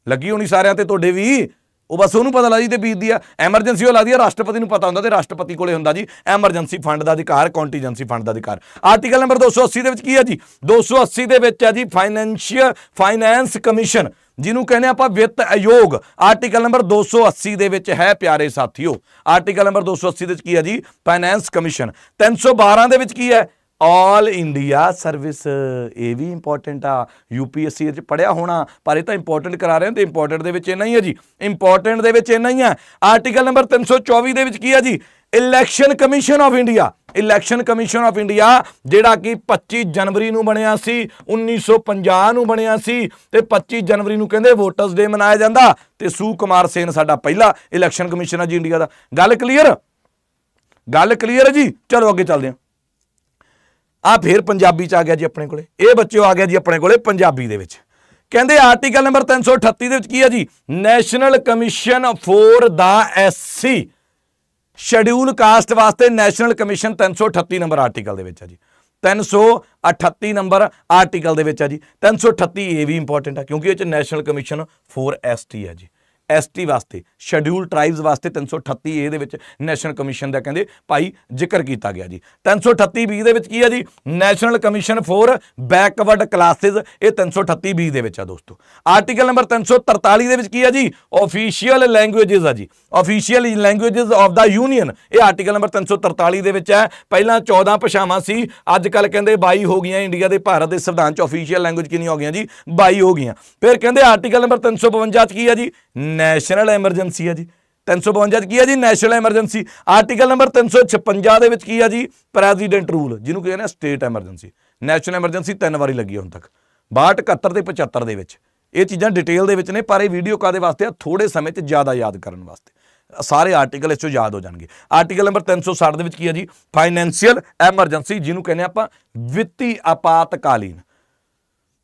Speaker 1: ਲੱਗੀ ਹੋਣੀ ਸਾਰਿਆਂ ਤੇ ਤੁਹਾਡੇ ਵੀ ਉਹ ਬਸ ਉਹਨੂੰ ਪਤਾ ਲੱਗਦੀ ਤੇ ਬੀਤਦੀ ਆ ਐਮਰਜੈਂਸੀ ਉਹ ਲੱਗਦੀ ਆ ਰਾਸ਼ਟਰਪਤੀ ਨੂੰ ਪਤਾ ਹੁੰਦਾ ਤੇ ਰਾਸ਼ਟਰਪਤੀ ਕੋਲੇ ਹੁੰਦਾ ਜੀ ਐਮਰਜੈਂਸੀ ਫੰਡ ਦਾ ਅਧਿਕਾਰ ਕੰਟੀਜੈਂਸੀ ਫੰਡ ਦਾ ਅਧਿਕਾਰ ਆਰਟੀਕਲ ਨੰਬਰ 280 ਦੇ ਵਿੱਚ ਕੀ ਆ ਜੀ 280 ਦੇ ਵਿੱਚ ਹੈ ਜੀ ਫਾਈਨੈਂਸ਼ੀਅਲ ਫਾਈਨੈਂਸ ਕਮਿਸ਼ਨ ਜਿਹਨੂੰ ਕਹਿੰਦੇ ਆਪਾਂ ਵਿੱਤ ਆਯੋਗ ਆਰਟੀਕਲ ਨੰਬਰ 280 ਦੇ ਵਿੱਚ ਹੈ ਪਿਆਰੇ ਸਾਥੀਓ ਆਰਟੀਕਲ ਨੰਬਰ 280 ਦੇ ਵਿੱਚ ਕੀ ਆ ਜੀ ਫਾਈਨੈਂਸ ਕਮਿਸ਼ਨ 312 ਦੇ ਵਿੱਚ ਕੀ ਹੈ ਆਲ ਇੰਡੀਆ ਸਰਵਿਸ ਇਹ ਵੀ ਇੰਪੋਰਟੈਂਟ ਆ ਯੂਪੀਐਸਸੀ ਵਿੱਚ ਪੜਿਆ ਹੋਣਾ ਪਰ ਇਹ ਤਾਂ ਇੰਪੋਰਟੈਂਟ ਕਰਾ ਰਹੇ ਹਾਂ ਤੇ ਇੰਪੋਰਟੈਂਟ ਦੇ ਵਿੱਚ ਇੰਨਾ ਹੀ ਹੈ ਜੀ ਇੰਪੋਰਟੈਂਟ ਦੇ ਵਿੱਚ ਇੰਨਾ ਹੀ ਹੈ ਆਰਟੀਕਲ ਨੰਬਰ 324 ਦੇ ਵਿੱਚ ਕੀ ਹੈ ਜੀ election commission of India election commission of India ਜਿਹੜਾ ਕਿ 25 ਜਨਵਰੀ ਨੂੰ ਬਣਿਆ ਸੀ 1950 ਨੂੰ ਬਣਿਆ ਸੀ ਤੇ 25 ਜਨਵਰੀ ਨੂੰ ਕਹਿੰਦੇ ਵੋਟਰਸ ਡੇ ਮਨਾਇਆ ਜਾਂਦਾ ਤੇ ਸੂ ਕੁਮਾਰ ਸੇਨ ਸਾਡਾ ਪਹਿਲਾ ਇਲੈਕਸ਼ਨ ਕਮਿਸ਼ਨ ਆ ਜੀ ਇੰਡੀਆ ਦਾ ਗੱਲ ਕਲੀਅਰ ਗੱਲ ਕਲੀਅਰ ਹੈ ਜੀ ਚਲੋ ਅੱਗੇ ਚੱਲਦੇ ਹਾਂ ਆ ਫੇਰ ਪੰਜਾਬੀ ਚ ਆ ਗਿਆ ਜੀ ਆਪਣੇ ਕੋਲੇ ਇਹ ਬੱਚਿਓ ਆ ਗਿਆ ਜੀ ਆਪਣੇ ਕੋਲੇ ਪੰਜਾਬੀ ਦੇ ਵਿੱਚ ਕਹਿੰਦੇ ਆਰਟੀਕਲ ਨੰਬਰ 338 ਦੇ ਵਿੱਚ ਕੀ ਆ ਜੀ national commission for the SC schedule caste ਵਾਸਤੇ ਨੈਸ਼ਨਲ ਕਮਿਸ਼ਨ 338 ਨੰਬਰ ਆਰਟੀਕਲ ਦੇ ਵਿੱਚ ਆ ਜੀ 338 ਨੰਬਰ ਆਰਟੀਕਲ ਦੇ ਵਿੱਚ ਆ ਜੀ 338 ਇਹ ਵੀ ਇੰਪੋਰਟੈਂਟ ਆ ਕਿਉਂਕਿ ਇਹ ਚ ਨੈਸ਼ਨਲ ਕਮਿਸ਼ਨ ਫੋਰ ਐਸਟੀ ਆ ਜੀ ਐਸਟੀ ਵਾਸਤੇ ਸ਼ੈਡਿਊਲ ਟ੍ਰਾਈਬਸ ਵਾਸਤੇ 338 ਏ ਦੇ ਵਿੱਚ ਨੈਸ਼ਨਲ ਕਮਿਸ਼ਨ ਦਾ ਕਹਿੰਦੇ ਭਾਈ ਜ਼ਿਕਰ ਕੀਤਾ ਗਿਆ ਜੀ 338 ਬੀ ਦੇ ਵਿੱਚ ਕੀ ਹੈ ਜੀ national commission for backward classes ਇਹ 338 ਬੀ ਦੇ ਵਿੱਚ ਆ ਦੋਸਤੋ ਆਰਟੀਕਲ ਨੰਬਰ 343 ਦੇ ਵਿੱਚ ਕੀ ਹੈ ਜੀ ਆਫੀਸ਼ੀਅਲ ਲੈਂਗੁਏਜਸ ਆ ਜੀ official languages of the union ਇਹ ਆਰਟੀਕਲ ਨੰਬਰ 343 ਦੇ ਵਿੱਚ ਹੈ ਪਹਿਲਾਂ 14 ਭਾਸ਼ਾਵਾਂ ਸੀ ਅੱਜ ਕੱਲ ਕਹਿੰਦੇ 22 ਹੋ ਗਈਆਂ ਇੰਡੀਆ ਦੇ ਭਾਰਤ ਦੇ ਸੰਵਿਧਾਨ ਚ ਆਫੀਸ਼ੀਅਲ ਲੈਂਗੁਏਜ ਕਿੰਨੀ ਹੋ ਗਈਆਂ ਜੀ 22 ਹੋ ਗਈਆਂ ਫਿਰ ਕਹਿੰਦੇ ਆਰਟੀਕਲ ਨੰਬਰ 352 ਚ ਕੀ ਆ ਜੀ ਨੈਸ਼ਨਲ ਐਮਰਜੈਂਸੀ ਹੈ ਜੀ 352 ਕੀ ਹੈ ਜੀ ਨੈਸ਼ਨਲ ਐਮਰਜੈਂਸੀ ਆਰਟੀਕਲ ਨੰਬਰ 356 ਦੇ ਵਿੱਚ ਕੀ ਹੈ ਜੀ ਪ੍ਰੈਜ਼ੀਡੈਂਟ ਰੂਲ ਜਿਹਨੂੰ ਕਹਿੰਦੇ ਨੇ ਸਟੇਟ ਐਮਰਜੈਂਸੀ ਨੈਸ਼ਨਲ ਐਮਰਜੈਂਸੀ ਤਿੰਨ ਵਾਰੀ ਲੱਗੀ ਹੁਣ ਤੱਕ 62 71 ਤੇ 75 ਦੇ ਵਿੱਚ ਇਹ ਚੀਜ਼ਾਂ ਡਿਟੇਲ ਦੇ ਵਿੱਚ ਨੇ ਪਰ ਇਹ ਵੀਡੀਓ ਕਾਦੇ ਵਾਸਤੇ ਆ ਥੋੜੇ ਸਮੇਂ 'ਚ ਜ਼ਿਆਦਾ ਯਾਦ ਕਰਨ ਵਾਸਤੇ ਸਾਰੇ ਆਰਟੀਕਲ ਇਸ ਤੋਂ ਯਾਦ ਹੋ ਜਾਣਗੇ ਆਰਟੀਕਲ ਨੰਬਰ 360 ਦੇ ਵਿੱਚ ਕੀ ਹੈ ਜੀ ਫਾਈਨੈਂਸ਼ੀਅਲ ਐਮਰਜੈਂਸੀ ਜਿਹਨੂੰ ਕਹਿੰਦੇ ਆਪਾਂ ਵਿੱਤੀ ਆਪਾਤਕਾਲੀਨ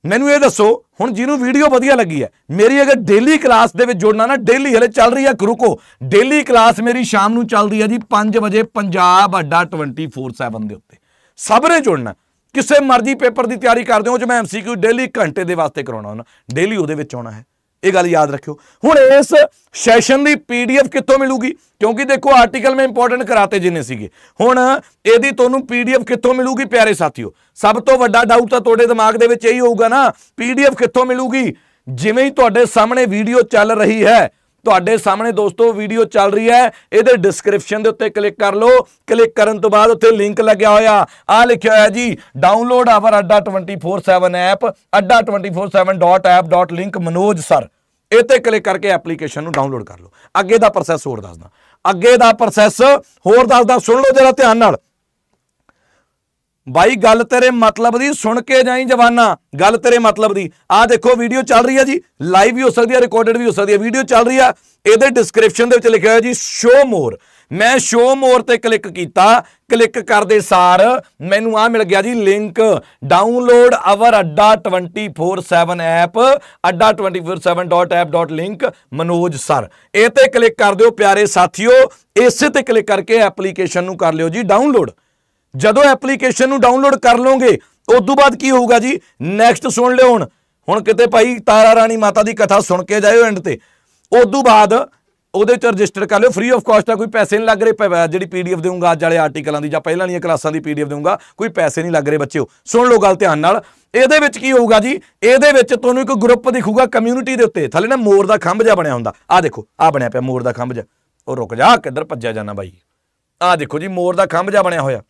Speaker 1: ਮੈਨੂੰ ਇਹ ਦੱਸੋ ਹੁਣ ਜਿਹਨੂੰ ਵੀਡੀਓ ਵਧੀਆ ਲੱਗੀ ਹੈ ਮੇਰੀ ਅਗਰ ਡੇਲੀ ਕਲਾਸ ਦੇ ਵਿੱਚ ਜੁੜਨਾ ਨਾ ਡੇਲੀ ਹਲੇ ਚੱਲ ਰਹੀ ਹੈ ਰੁਕੋ ਡੇਲੀ ਕਲਾਸ ਮੇਰੀ ਸ਼ਾਮ ਨੂੰ ਚੱਲਦੀ ਹੈ ਜੀ 5 ਵਜੇ ਪੰਜਾਬ ਅੱਡਾ 24/7 ਦੇ ਉੱਤੇ ਸਭ ਨੇ ਜੁੜਨਾ ਕਿਸੇ ਮਰਜ਼ੀ ਪੇਪਰ ਦੀ ਤਿਆਰੀ ਕਰਦੇ ਹੋ ਜੇ ਮੈਂ ਐਮਸੀਕਿਊ ਡੇਲੀ ਘੰਟੇ ਦੇ ਵਾਸਤੇ ਕਰਾਉਣਾ ਹੁੰਦਾ ਡੇਲੀ ਉਹਦੇ ਵਿੱਚ ਆਉਣਾ ਹੈ ਇਹ ਗੱਲ ਯਾਦ ਰੱਖਿਓ ਹੁਣ ਇਸ ਸੈਸ਼ਨ ਦੀ ਪੀਡੀਐਫ ਕਿੱਥੋਂ ਮਿਲੂਗੀ ਕਿਉਂਕਿ ਦੇਖੋ ਆਰਟੀਕਲ ਮੈਂ ਇੰਪੋਰਟੈਂਟ ਕਰਾਤੇ ਜਿੰਨੇ ਸੀਗੇ ਹੁਣ ਇਹਦੀ ਤੁਹਾਨੂੰ ਪੀਡੀਐਫ ਕਿੱਥੋਂ ਮਿਲੂਗੀ ਪਿਆਰੇ ਸਾਥੀਓ ਸਭ ਤੋਂ ਵੱਡਾ ਡਾਊਟ ਤਾਂ ਤੁਹਾਡੇ ਦਿਮਾਗ ਦੇ ਵਿੱਚ ਇਹੀ ਹੋਊਗਾ ਨਾ ਪੀਡੀਐਫ ਕਿੱਥੋਂ ਮਿਲੂਗੀ ਜਿਵੇਂ ਹੀ ਤੁਹਾਡੇ ਸਾਹਮਣੇ ਵੀਡੀਓ ਚੱਲ ਰਹੀ ਹੈ ਤੁਹਾਡੇ ਸਾਹਮਣੇ ਦੋਸਤੋ ਵੀਡੀਓ ਚੱਲ ਰਹੀ ਹੈ ਇਹਦੇ ਡਿਸਕ੍ਰਿਪਸ਼ਨ ਦੇ ਉੱਤੇ ਕਲਿੱਕ ਕਰ ਲਓ ਕਲਿੱਕ ਕਰਨ ਤੋਂ ਬਾਅਦ ਉੱਥੇ ਲਿੰਕ ਲੱਗਿਆ ਹੋਇਆ ਆ ਲਿਖਿਆ ਹੋਇਆ ਜੀ download our Adda 247 app adda247.app.link Manoj sir ਇਹਤੇ ਕਲਿੱਕ ਕਰਕੇ ਐਪਲੀਕੇਸ਼ਨ ਨੂੰ ਡਾਊਨਲੋਡ ਕਰ ਲਓ ਅੱਗੇ ਦਾ ਪ੍ਰੋਸੈਸ ਹੋਰ ਦੱਸਦਾ ਅੱਗੇ ਦਾ ਪ੍ਰੋਸੈਸ ਹੋਰ ਦੱਸਦਾ ਸੁਣ ਲਓ ਜਰਾ ਧਿਆਨ ਨਾਲ ਬਾਈ ਗੱਲ ਤੇਰੇ ਮਤਲਬ ਦੀ ਸੁਣ ਕੇ ਜਾਈ ਜਵਾਨਾ ਗੱਲ ਤੇਰੇ ਮਤਲਬ ਦੀ ਆ ਦੇਖੋ ਵੀਡੀਓ ਚੱਲ ਰਹੀ ਆ ਜੀ ਲਾਈਵ ਵੀ ਹੋ ਸਕਦੀ ਆ ਰਿਕਾਰਡਡ ਵੀ ਹੋ ਸਕਦੀ ਆ ਵੀਡੀਓ ਚੱਲ ਰਹੀ ਆ ਇਹਦੇ ਡਿਸਕ੍ਰਿਪਸ਼ਨ ਦੇ ਵਿੱਚ ਲਿਖਿਆ ਹੋਇਆ ਜੀ ਸ਼ੋ ਮੋਰ ਮੈਂ ਸ਼ੋ ਮੋਰ ਤੇ ਕਲਿੱਕ ਕੀਤਾ ਕਲਿੱਕ ਕਰਦੇ ਸਾਰ ਮੈਨੂੰ ਆ ਮਿਲ ਗਿਆ ਜੀ ਲਿੰਕ ਡਾਊਨਲੋਡ ਆਵਰ ਅੱਡਾ 24/7 ਐਪ adda247.app.link ਮਨੋਜ ਸਰ ਇਹ ਤੇ ਕਲਿੱਕ ਕਰ ਦਿਓ ਪਿਆਰੇ ਸਾਥੀਓ ਇਸੇ ਤੇ ਕਲਿੱਕ ਕਰਕੇ ਐਪਲੀਕੇਸ਼ਨ ਨੂੰ ਕਰ ਲਿਓ ਜੀ ਡਾਊਨਲੋਡ ਜਦੋਂ ਐਪਲੀਕੇਸ਼ਨ ਨੂੰ ਡਾਊਨਲੋਡ ਕਰ ਲਓਗੇ ਉਸ ਤੋਂ ਬਾਅਦ ਕੀ ਹੋਊਗਾ ਜੀ ਨੈਕਸਟ ਸੁਣ ਲਿਓ ਹੁਣ ਹੁਣ ਕਿਤੇ ਭਾਈ ਤਾਰਾ ਰਾਣੀ ਮਾਤਾ ਦੀ ਕਥਾ ਸੁਣ ਕੇ ਜਾਇਓ ਐਂਡ ਤੇ ਉਸ ਤੋਂ ਬਾਅਦ ਉਹਦੇ ਚ ਰਜਿਸਟਰ ਕਰ ਲਿਓ ਫ੍ਰੀ ਆਫ ਕਾਸਟ ਆ ਕੋਈ ਪੈਸੇ ਨਹੀਂ ਲੱਗ ਰਹੇ ਪਵਾ ਜਿਹੜੀ ਪੀਡੀਐਫ ਦੇਊਂਗਾ ਅੱਜ ਵਾਲੇ ਆਰਟੀਕਲਾਂ ਦੀ ਜਾਂ ਪਹਿਲਾਂ ਵਾਲੀਆਂ ਕਲਾਸਾਂ ਦੀ ਪੀਡੀਐਫ ਦੇਊਂਗਾ ਕੋਈ ਪੈਸੇ ਨਹੀਂ ਲੱਗ ਰਹੇ ਬੱਚਿਓ ਸੁਣ ਲਓ ਗੱਲ ਧਿਆਨ ਨਾਲ ਇਹਦੇ ਵਿੱਚ ਕੀ ਹੋਊਗਾ ਜੀ ਇਹਦੇ ਵਿੱਚ ਤੁਹਾਨੂੰ ਇੱਕ ਗਰੁੱਪ ਦਿਖੂਗਾ ਕਮਿਊਨਿਟੀ ਦੇ ਉੱਤੇ ਥੱਲੇ ਨਾ ਮੋਰ ਦਾ ਖੰਭ ਜਿਹਾ ਬਣਿਆ ਹੁੰਦਾ ਆ ਦੇਖੋ ਆ ਬਣਿਆ ਪਿਆ ਮੋਰ ਦਾ ਖੰਭ ਜਿਹਾ ਉਹ ਰੁਕ ਜਾ ਕਿੱਧਰ ਭੱਜਿਆ ਜਾਣਾ ਬਾਈ ਆ ਦੇਖੋ ਜੀ ਮੋਰ ਦਾ ਖੰਭ ਜਿਹਾ ਬਣਿਆ ਹੋਇਆ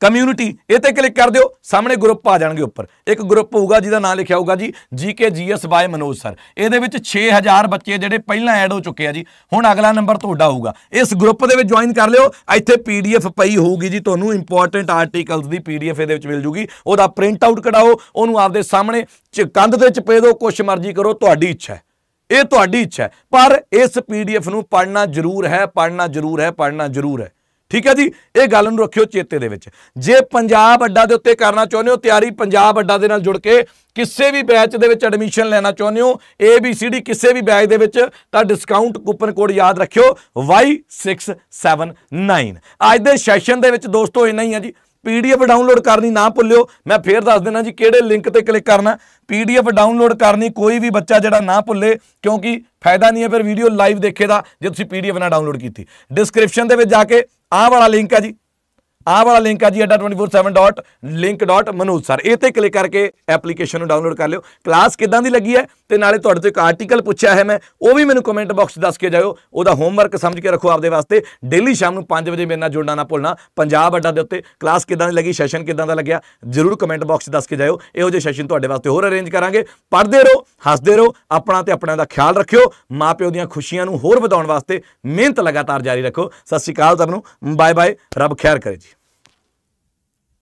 Speaker 1: ਕਮਿਊਨਿਟੀ ਇਹ ਤੇ ਕਲਿੱਕ ਕਰ ਦਿਓ ਸਾਹਮਣੇ ਗਰੁੱਪ ਆ ਜਾਣਗੇ ਉੱਪਰ ਇੱਕ ਗਰੁੱਪ ਹੋਊਗਾ ਜਿਹਦਾ ਨਾਮ ਲਿਖਿਆ ਹੋਊਗਾ ਜੀ GK GS by Manoj sir ਇਹਦੇ ਵਿੱਚ 6000 ਬੱਚੇ ਜਿਹੜੇ ਪਹਿਲਾਂ ਐਡ ਹੋ ਚੁੱਕੇ ਆ ਜੀ ਹੁਣ ਅਗਲਾ ਨੰਬਰ ਤੁਹਾਡਾ ਹੋਊਗਾ ਇਸ ਗਰੁੱਪ ਦੇ ਵਿੱਚ ਜੁਆਇਨ ਕਰ ਲਿਓ ਇੱਥੇ ਪੀਡੀਐਫ ਪਈ ਹੋਊਗੀ ਜੀ ਤੁਹਾਨੂੰ ਇੰਪੋਰਟੈਂਟ ਆਰਟੀਕਲਸ ਦੀ ਪੀਡੀਐਫ ਇਹਦੇ ਵਿੱਚ ਮਿਲ ਜੂਗੀ ਉਹਦਾ ਪ੍ਰਿੰਟ ਆਊਟ ਕਢਾਓ ਉਹਨੂੰ ਆਪਦੇ ਸਾਹਮਣੇ ਕੰਧ ਦੇ ਚਪੇ ਦਿਓ ਕੁਛ ਮਰਜ਼ੀ ਕਰੋ ਤੁਹਾਡੀ ਇੱਛਾ ਹੈ ਇਹ ਤੁਹਾਡੀ ਇੱਛਾ ਹੈ ਪਰ ਇਸ ਪੀਡੀਐਫ ਨੂੰ ਪੜ੍ਹਨਾ ਜ਼ਰੂਰ ਹੈ ਪੜ੍ਹਨਾ ਜ਼ਰੂਰ ਹੈ ਪੜ੍ਹਨਾ ਜ਼ਰੂਰ ਹੈ ਠੀਕ ਹੈ ਜੀ ਇਹ ਗੱਲ ਨੂੰ ਰੱਖਿਓ ਚੇਤੇ ਦੇ ਵਿੱਚ ਜੇ ਪੰਜਾਬ ਅੱਡਾ ਦੇ ਉੱਤੇ ਕਰਨਾ ਚਾਹੁੰਦੇ ਹੋ ਤਿਆਰੀ ਪੰਜਾਬ ਅੱਡਾ ਦੇ ਨਾਲ ਜੁੜ ਕੇ ਕਿਸੇ ਵੀ ਬੈਚ ਦੇ ਵਿੱਚ ਐਡਮਿਸ਼ਨ ਲੈਣਾ ਚਾਹੁੰਦੇ ਹੋ ABCD ਕਿਸੇ ਵੀ ਬੈਚ ਦੇ ਵਿੱਚ ਤਾਂ ਡਿਸਕਾਊਂਟ ਕੂਪਨ ਕੋਡ ਯਾਦ ਰੱਖਿਓ Y679 ਅੱਜ ਦੇ ਸੈਸ਼ਨ ਦੇ ਵਿੱਚ ਦੋਸਤੋ ਇੰਨਾ ਹੀ ਆ ਜੀ ਪੀਡੀਐਫ ਡਾਊਨਲੋਡ ਕਰਨੀ ਨਾ ਭੁੱਲਿਓ ਮੈਂ ਫੇਰ ਦੱਸ ਦੇਣਾ ਜੀ ਕਿਹੜੇ ਲਿੰਕ ਤੇ ਕਲਿੱਕ ਕਰਨਾ ਪੀਡੀਐਫ ਡਾਊਨਲੋਡ ਕਰਨੀ ਕੋਈ ਵੀ ਬੱਚਾ ਜਿਹੜਾ ਨਾ ਭੁੱਲੇ ਕਿਉਂਕਿ ਫਾਇਦਾ ਨਹੀਂ ਹੈ ਫਿਰ ਵੀਡੀਓ ਲਾਈਵ ਦੇਖੇ ਦਾ ਜੇ ਤੁਸੀਂ ਪੀਡੀਐਫ ਨਾ ਡਾਊਨਲੋਡ ਕੀਤੀ ਡਿਸਕ੍ਰਿਪਸ਼ਨ ਦੇ ਵਿੱਚ ਜਾ ਕੇ ਆਹ ਵਾਲਾ ਲਿੰਕ ਹੈ ਜੀ ਆਹ ਵਾਲਾ ਲਿੰਕ ਆ ਜੀ adda247.link.manoj sir ਇਹ ਤੇ ਕਲਿੱਕ ਕਰਕੇ ਐਪਲੀਕੇਸ਼ਨ ਨੂੰ ਡਾਊਨਲੋਡ ਕਰ ਲਿਓ ਕਲਾਸ ਕਿਦਾਂ ਦੀ ਲੱਗੀ ਹੈ ਤੇ ਨਾਲੇ ਤੁਹਾਡੇ ਤੋਂ ਇੱਕ ਆਰਟੀਕਲ ਪੁੱਛਿਆ ਹੈ ਮੈਂ ਉਹ ਵੀ ਮੈਨੂੰ ਕਮੈਂਟ ਬਾਕਸ ਦੱਸ ਕੇ ਜਾਇਓ ਉਹਦਾ ਹੋਮਵਰਕ ਸਮਝ ਕੇ ਰੱਖੋ ਆਪਦੇ ਵਾਸਤੇ ਡੇਲੀ ਸ਼ਾਮ ਨੂੰ 5 ਵਜੇ ਮੇਰੇ ਨਾਲ ਜੁੜਨਾ ਨਾ ਭੁੱਲਣਾ ਪੰਜਾਬ ਅੱਡਾ ਦੇ ਉੱਤੇ ਕਲਾਸ ਕਿਦਾਂ ਦੀ ਲੱਗੀ ਸੈਸ਼ਨ ਕਿਦਾਂ ਦਾ ਲੱਗਿਆ ਜ਼ਰੂਰ ਕਮੈਂਟ ਬਾਕਸ ਦੱਸ ਕੇ ਜਾਇਓ ਇਹੋ ਜਿਹੇ ਸੈਸ਼ਨ ਤੁਹਾਡੇ ਵਾਸਤੇ ਹੋਰ ਅਰੇਂਜ ਕਰਾਂਗੇ ਪੜਦੇ ਰਹੋ ਹੱਸਦੇ ਰਹੋ ਆਪਣਾ ਤੇ ਆਪਣਿਆਂ ਦਾ ਖਿਆਲ ਰੱਖਿਓ ਮਾਪਿਓ ਦੀਆਂ ਖੁਸ਼ੀਆਂ ਨੂੰ ਹੋਰ ਵਧਾਉਣ ਵਾਸਤੇ ਮਿਹਨਤ ਲਗਾਤਾਰ ਜਾਰੀ ਰੱਖੋ ਸਤਿ ਸ਼੍ਰੀ ਅਕਾਲ ਸਭ ਨੂੰ ਬਾਏ ਬਾਏ ਰੱਬ ਖੈਰ ਕਰੇ ਜੀ